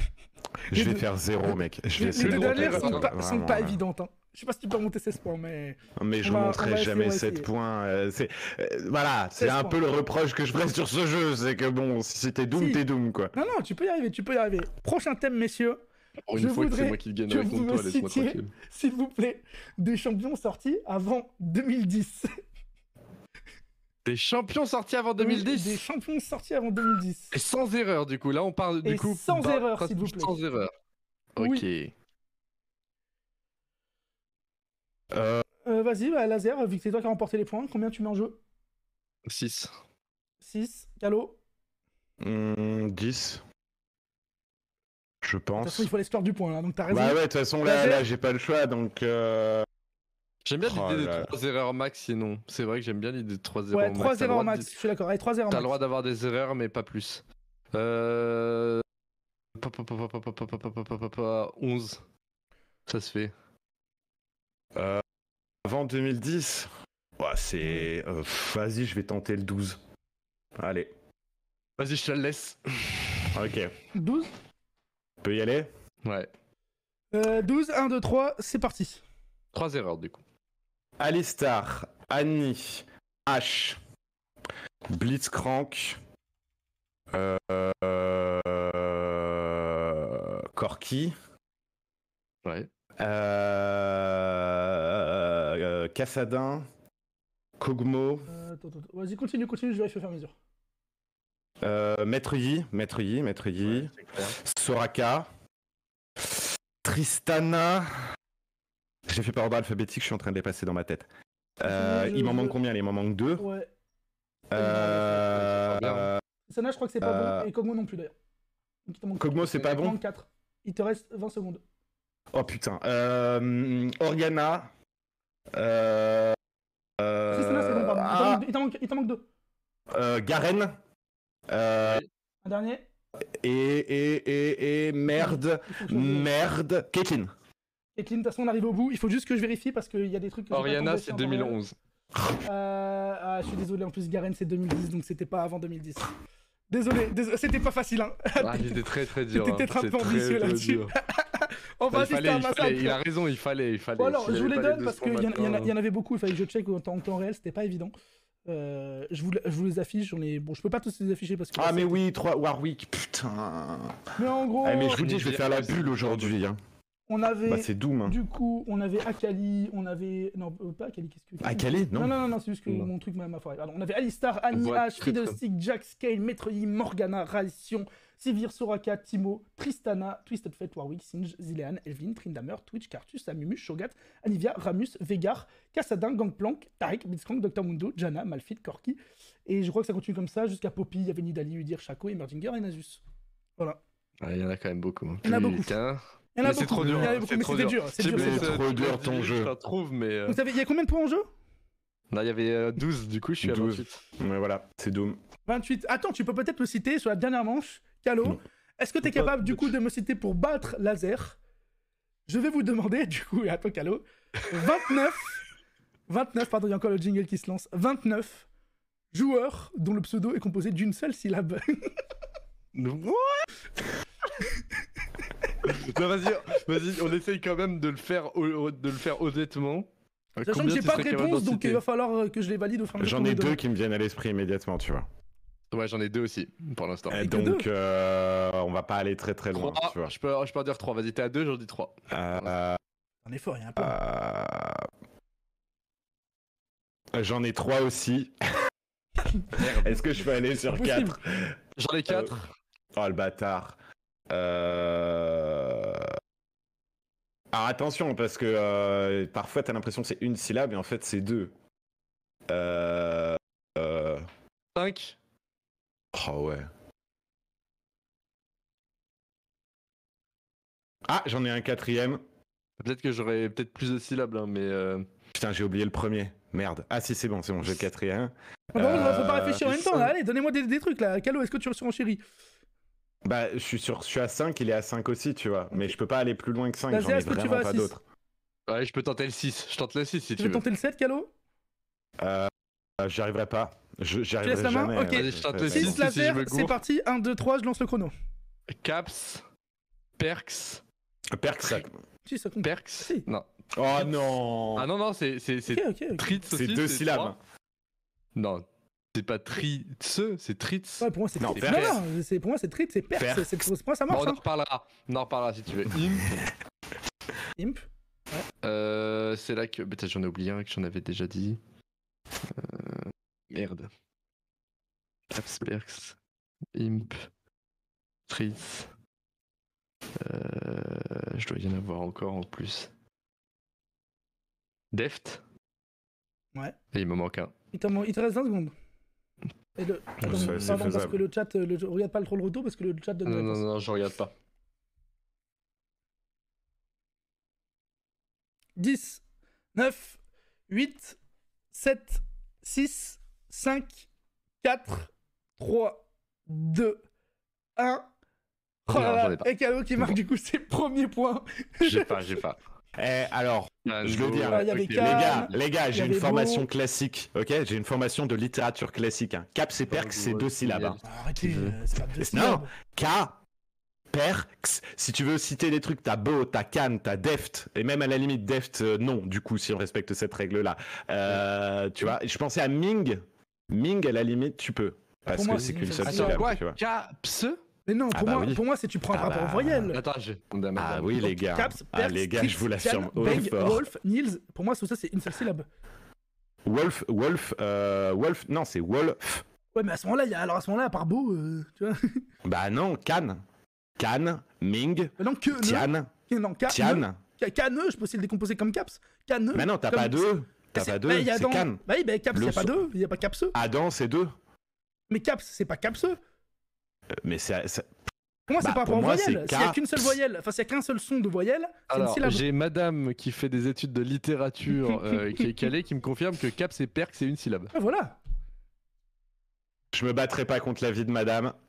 Je vais faire zéro, mec. les, dernières sont, pas, sont pas, évidentes. Hein. Je sais pas si tu peux monter 16 points, mais. Mais je ne monterai jamais 7 points. Euh, c'est euh, voilà, c'est un peu le reproche que je ferai sur ce jeu. C'est que bon, si c'était Doom, t'es Doom, quoi. Non, non, tu peux y arriver, tu peux y arriver. Prochain thème, messieurs. Oh, une je fois voudrais que c'est moi qui gagne vous toi, laisse S'il vous plaît, des champions sortis avant 2010. Des champions sortis avant 2010 Des champions sortis avant 2010. Et sans erreur, du coup. Là, on parle du coup. Sans bah, erreur, s'il vous plaît. Sans erreur. Ok. Euh... Vas-y, bah, laser, vu que c'est toi qui as remporté les points, combien tu mets en jeu 6. 6. Calo 10. Je pense. De toute façon, il faut l'espoir du point, là, donc t'as raison. Bah ouais, de toute façon, là, là j'ai pas le choix, donc. Euh... J'aime bien l'idée de 3 erreurs max, sinon. C'est vrai que j'aime bien l'idée de 3 erreurs max ouais, 3 erreurs max, je suis d'accord. Allez, 3 erreurs max T'as le droit d'avoir des erreurs, mais pas plus. Euh. 11. Ça se fait. Euh, avant 2010, c'est. Euh, Vas-y, je vais tenter le 12. Allez. Vas-y, je te laisse. ok. 12 Peut y aller Ouais. 12, 1, 2, 3, c'est parti. 3 erreurs du coup. Alistar, Annie, H, Blitzcrank, euh, Corky. Ouais. Euh, Cassadin, Kogmo. Euh, Vas-y, continue, continue, je vais faire mesure. Euh, Maître Yi, Maître Yi, Maître Yi, Soraka, Tristana. J'ai fait par ordre alphabétique, je suis en train de les passer dans ma tête. Euh, Il m'en manque combien Il m'en manque deux. Ouais. Euh... je crois que c'est pas bon. Euh, et Kogmo non plus d'ailleurs. Kogmo, c'est pas bon. Il te reste 20 secondes. Oh putain. Euh, Oriana. Euh... Il t'en manque, deux. Euh, Garen. Euh... Un dernier. Et, et, et, et merde, merde, Caitlyn. Caitlyn, de toute façon, on arrive au bout. Il faut juste que je vérifie parce qu'il y a des trucs. Oriana, c'est 2011. Euh, ah, je suis désolé, en plus Garen c'est 2010 donc c'était pas avant 2010. Désolé, c'était pas facile. Hein. Ah, il était très très dur. C'était hein. très très là-dessus. Il a raison, il fallait. Il fallait alors, je vous les donne parce qu'il y, en avait beaucoup, il fallait que je check en temps réel, c'était pas évident. Euh, je, vous, je vous les affiche, j'en ai. Bon, je peux pas tous les afficher parce que. Ah, mais oui, 3 Warwick, putain. Mais en gros. Eh, mais je vous dis, je vais faire la bulle aujourd'hui. Hein. On avait. Bah, c'est Doom. Hein. Du coup, on avait Akali, on avait. Non, euh, pas Akali, qu'est-ce que. Akali Non, non, non, non, c'est juste que mon truc m'a foiré. on avait Alistar, Annie H, stick Jack Scale, Yi, Morgana, Ration, Sivir, Soraka, Timo, Tristana, Twisted Fate, Warwick, Singe, Zilean, Elvin, Trindamer, Twitch, Cartus, Amumu, Shogat, Anivia, Ramus, Vegar, Cassadin, Gangplank, Tarik, Blitzcrank, Dr. Mundo, Jana, Malfit, Corki. Et je crois que ça continue comme ça jusqu'à Poppy, Yaveni, Dali, Udir, Shaco, Emerginger et Nasus. Voilà. il y en a quand même beaucoup. Hein. Il y en a beaucoup. Il y en a hein. beaucoup. C'est trop dur. C'est trop dur. C'est trop dur ton jeu. trouve, mais. Euh. Vous savez, il y a combien de points en jeu il y avait 12, euh, du coup, je suis à 28. Mais voilà, c'est Doom. 28. Attends, tu peux peut-être le citer sur la dernière manche. Calo, est-ce que tu es capable du coup de me citer pour battre Laser Je vais vous demander, du coup, attends Calo, 29, 29, pardon, il y a encore le jingle qui se lance, 29 joueurs dont le pseudo est composé d'une seule syllabe. vas-y, vas on essaye quand même de le faire, de le faire honnêtement. Sachant que j'ai pas de réponse, donc il va falloir que je les valide au fur et à mesure. J'en ai deux qui me viennent à l'esprit immédiatement, tu vois. Ouais, j'en ai deux aussi pour l'instant. Eh, donc, euh, on va pas aller très très loin. Je, peux, je en dire trois. Vas-y, t'es à deux, j'en dis trois. Euh, effort, euh, J'en ai trois aussi. Est-ce que je peux aller sur quatre J'en ai quatre. Oh le bâtard. Alors attention, parce que parfois t'as l'impression que c'est une syllabe et en fait c'est deux. Cinq Oh ouais. Ah, j'en ai un quatrième. Peut-être que j'aurais peut-être plus de syllabes, hein, mais. Euh... Putain, j'ai oublié le premier. Merde. Ah si, c'est bon, c'est bon, j'ai le quatrième. Ah non, euh... faut pas euh, réfléchir en même temps. Là. Allez, donnez-moi des, des, trucs là. Calo, est-ce que tu reçois Bah, je suis, sur, je suis à 5, il est à 5 aussi, tu vois. Mais je peux pas aller plus loin que 5. Bah, j'en ai vraiment pas d'autres. Ouais, je peux tenter le 6. Je tente le 6 si tu, veux. Tu veux tenter le 7, Calo euh, J'y arriverai pas. Je, Ok, hein. c'est parti. 1, 2, 3, je lance le chrono. Caps, Perks. Perks, Perks Non. Oh non Ah non, non, c'est Trits C'est deux syllabes. Non, c'est pas Trits, c'est Trits. pour moi c'est non, pour moi c'est Trits, c'est Perks, c'est pour moi ça marche. Bon, on en hein. reparlera. On en si tu veux. Imp. Imp. Euh, c'est là que j'en ai oublié un que j'en avais déjà dit. Euh, Merde. Absperx, Imp, Tritz. Euh, je dois y en avoir encore en plus. Deft Ouais. Et il me manque un. Il, te reste 20 secondes. Et le... Ah, bah, parce que le chat, regarde pas le troll retour parce que le chat donne. Non, non, non, non, je regarde pas. 10, 9, 8, 7, 6, 5, 4, 3, 2, 1. Oh et Calo qui marque du coup ses premiers points. J'ai pas, j'ai pas. Eh, alors, ah, je veux dire, ah, les gars, les gars j'ai une formation classique, ok J'ai une formation de littérature classique. Hein. Cap, c'est perx, c'est deux syllabes. Non, K, Perks, si tu veux citer des trucs, t'as Beau, t'as can, t'as Deft, et même à la limite Deft, euh, non, du coup, si on respecte cette règle-là. Euh, tu vois, je pensais à Ming, Ming, à la limite, tu peux. Ah, Parce que c'est qu'une seule syllabe. tu vois. Caps mais non, ah pour, bah moi, pour moi, c'est tu prends un ah rapport voyelle. Bah Attends, je... Ah bah oui, les gars. Caps, ah, les gars, je vous l'affirme. Wolf, Nils, pour moi, ça, c'est une seule syllabe. Wolf, Wolf, euh, Wolf, non, c'est Wolf. Ouais, mais à ce moment-là, alors à ce moment-là, par beau, euh, tu vois. Bah non, Can. Can, Ming, non, que, Tian. Non, Tian. Canne, je peux aussi le décomposer comme Caps. Canne. Mais non, t'as pas deux. T'as pas ben, deux, c'est Adam... Bah oui, mais ben, Caps, il a pas deux, il a pas Caps. Adam, c'est deux. Mais Caps, c'est pas Caps. Euh, mais c'est. moi c'est bah, pas pour en moi, voyelle S'il y a qu'une seule voyelle, enfin s'il y a qu'un seul son de voyelle, c'est une syllabe. j'ai madame qui fait des études de littérature, euh, qui est calée, qui me confirme que caps et perc, c'est une syllabe. Ah, voilà Je me battrai pas contre la vie de madame.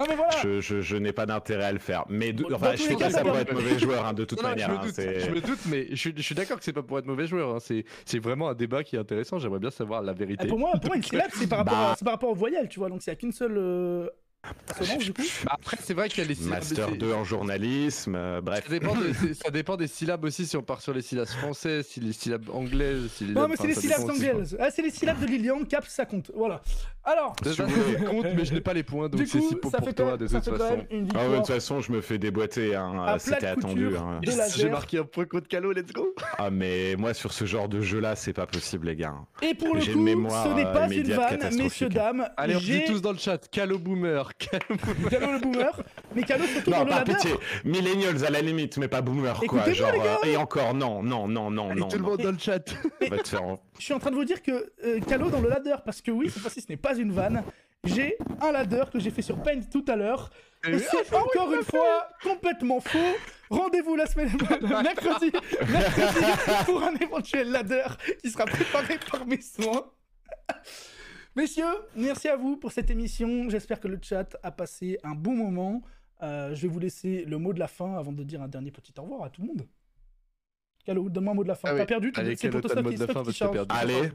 Je, n'ai pas d'intérêt à le faire. Mais je enfin, je fais pas ça pour être mauvais joueur hein, de toute manière. Hein, je, me doute, mais je, suis d'accord que c'est pas pour être mauvais joueur. Hein. C'est vraiment un débat qui est intéressant. J'aimerais bien savoir la vérité. Eh, pour moi, pour moi, c'est par, c'est par rapport bah. aux voyelles, tu vois. Donc c'est à qu'une seule. Euh, bah, après, c'est vrai qu'il y a les Master 2 en journalisme, euh, bref. Ça dépend, des syllabes aussi, si on part sur les syllabes françaises, si les syllabes anglaises. non, mais c'est les syllabes anglaises. Ah, c'est les syllabes de Lilian, Cap, ça compte. Voilà. Alors, je vous compte, mais je n'ai pas les points, donc c'est si pour, pour toi ah de toute façon. Ah de toute façon, je me fais déboîter, hein. Ah, c'était attendu. Hein. J'ai marqué un point contre Calo, let's go. Ah, mais moi, sur ce genre de jeu-là, c'est pas possible, les gars. Et pour le coup, ce n'est pas euh, une vanne, messieurs, dames. Allez, on dit tous dans le chat Calo Boomer. Calo le Boomer. Mais Calo, surtout non, dans le Non, pitié. Millennials à la limite, mais pas Boomer, quoi. Genre, euh, et encore, non, non, non, non, non. Tout le monde dans le chat. Je suis en train de vous dire que euh, Calo dans le ladder, parce que oui, cette pas si ce n'est pas une vanne. J'ai un ladder que j'ai fait sur Paint tout à l'heure. c'est ah encore une fois complètement faux. Rendez-vous la semaine mercredi, mercredi pour un éventuel ladder qui sera préparé par mes soins. Messieurs, merci à vous pour cette émission. J'espère que le chat a passé un bon moment. Euh, je vais vous laisser le mot de la fin avant de dire un dernier petit au revoir à tout le monde. Calo, donne-moi mot de la fin. Ah t'as perdu, Allez, c'est pour toi ça qui perdu.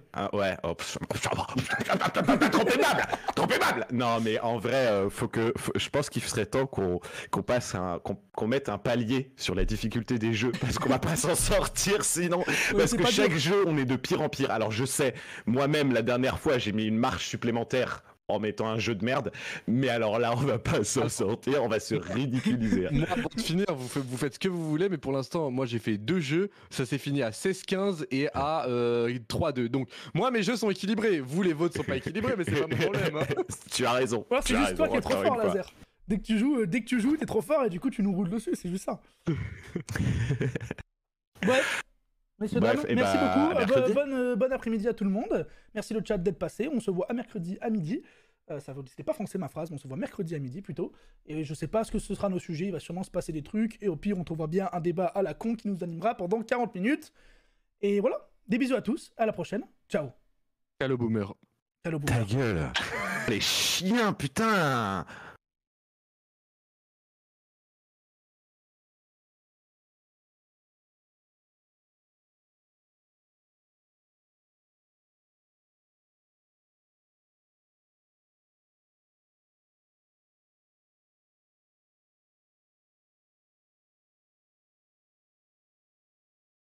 Non, mais en vrai, euh, faut que, je pense qu'il serait temps qu'on passe un, qu'on mette un palier sur la difficulté des jeux, parce qu'on va pas s'en sortir sinon, parce que chaque jeu, on est de pire en pire. Alors je sais, moi-même, la dernière fois, j'ai mis une marche supplémentaire en mettant un jeu de merde. Mais alors là, on va pas s'en ah. sortir, on va se ridiculiser. pour finir, vous, faites, vous faites ce que vous voulez, mais pour l'instant, moi j'ai fait deux jeux. Ça s'est fini à 16-15 et à 3-2. Euh, Donc, moi, mes jeux sont équilibrés. Vous, les vôtres sont pas équilibrés, mais c'est pas mon problème. Hein. tu as raison. c'est juste toi qui es trop fort, Laser. Dès que tu joues, euh, dès que tu joues, t'es trop fort et du coup, tu nous roules dessus. C'est juste ça. ouais. Messieurs, eh merci ben, beaucoup. Euh, bon, euh, bonne après-midi à tout le monde. Merci le chat d'être passé. On se voit à mercredi à midi. Euh, ça c'était pas français ma phrase, on se voit mercredi à midi plutôt. Et je sais pas ce que ce sera nos sujets, il va sûrement se passer des trucs. Et au pire, on trouvera bien un débat à la con qui nous animera pendant 40 minutes. Et voilà, des bisous à tous, à la prochaine. Ciao. Ciao boomer. Ciao boomer. Ta gueule. Les chiens, putain.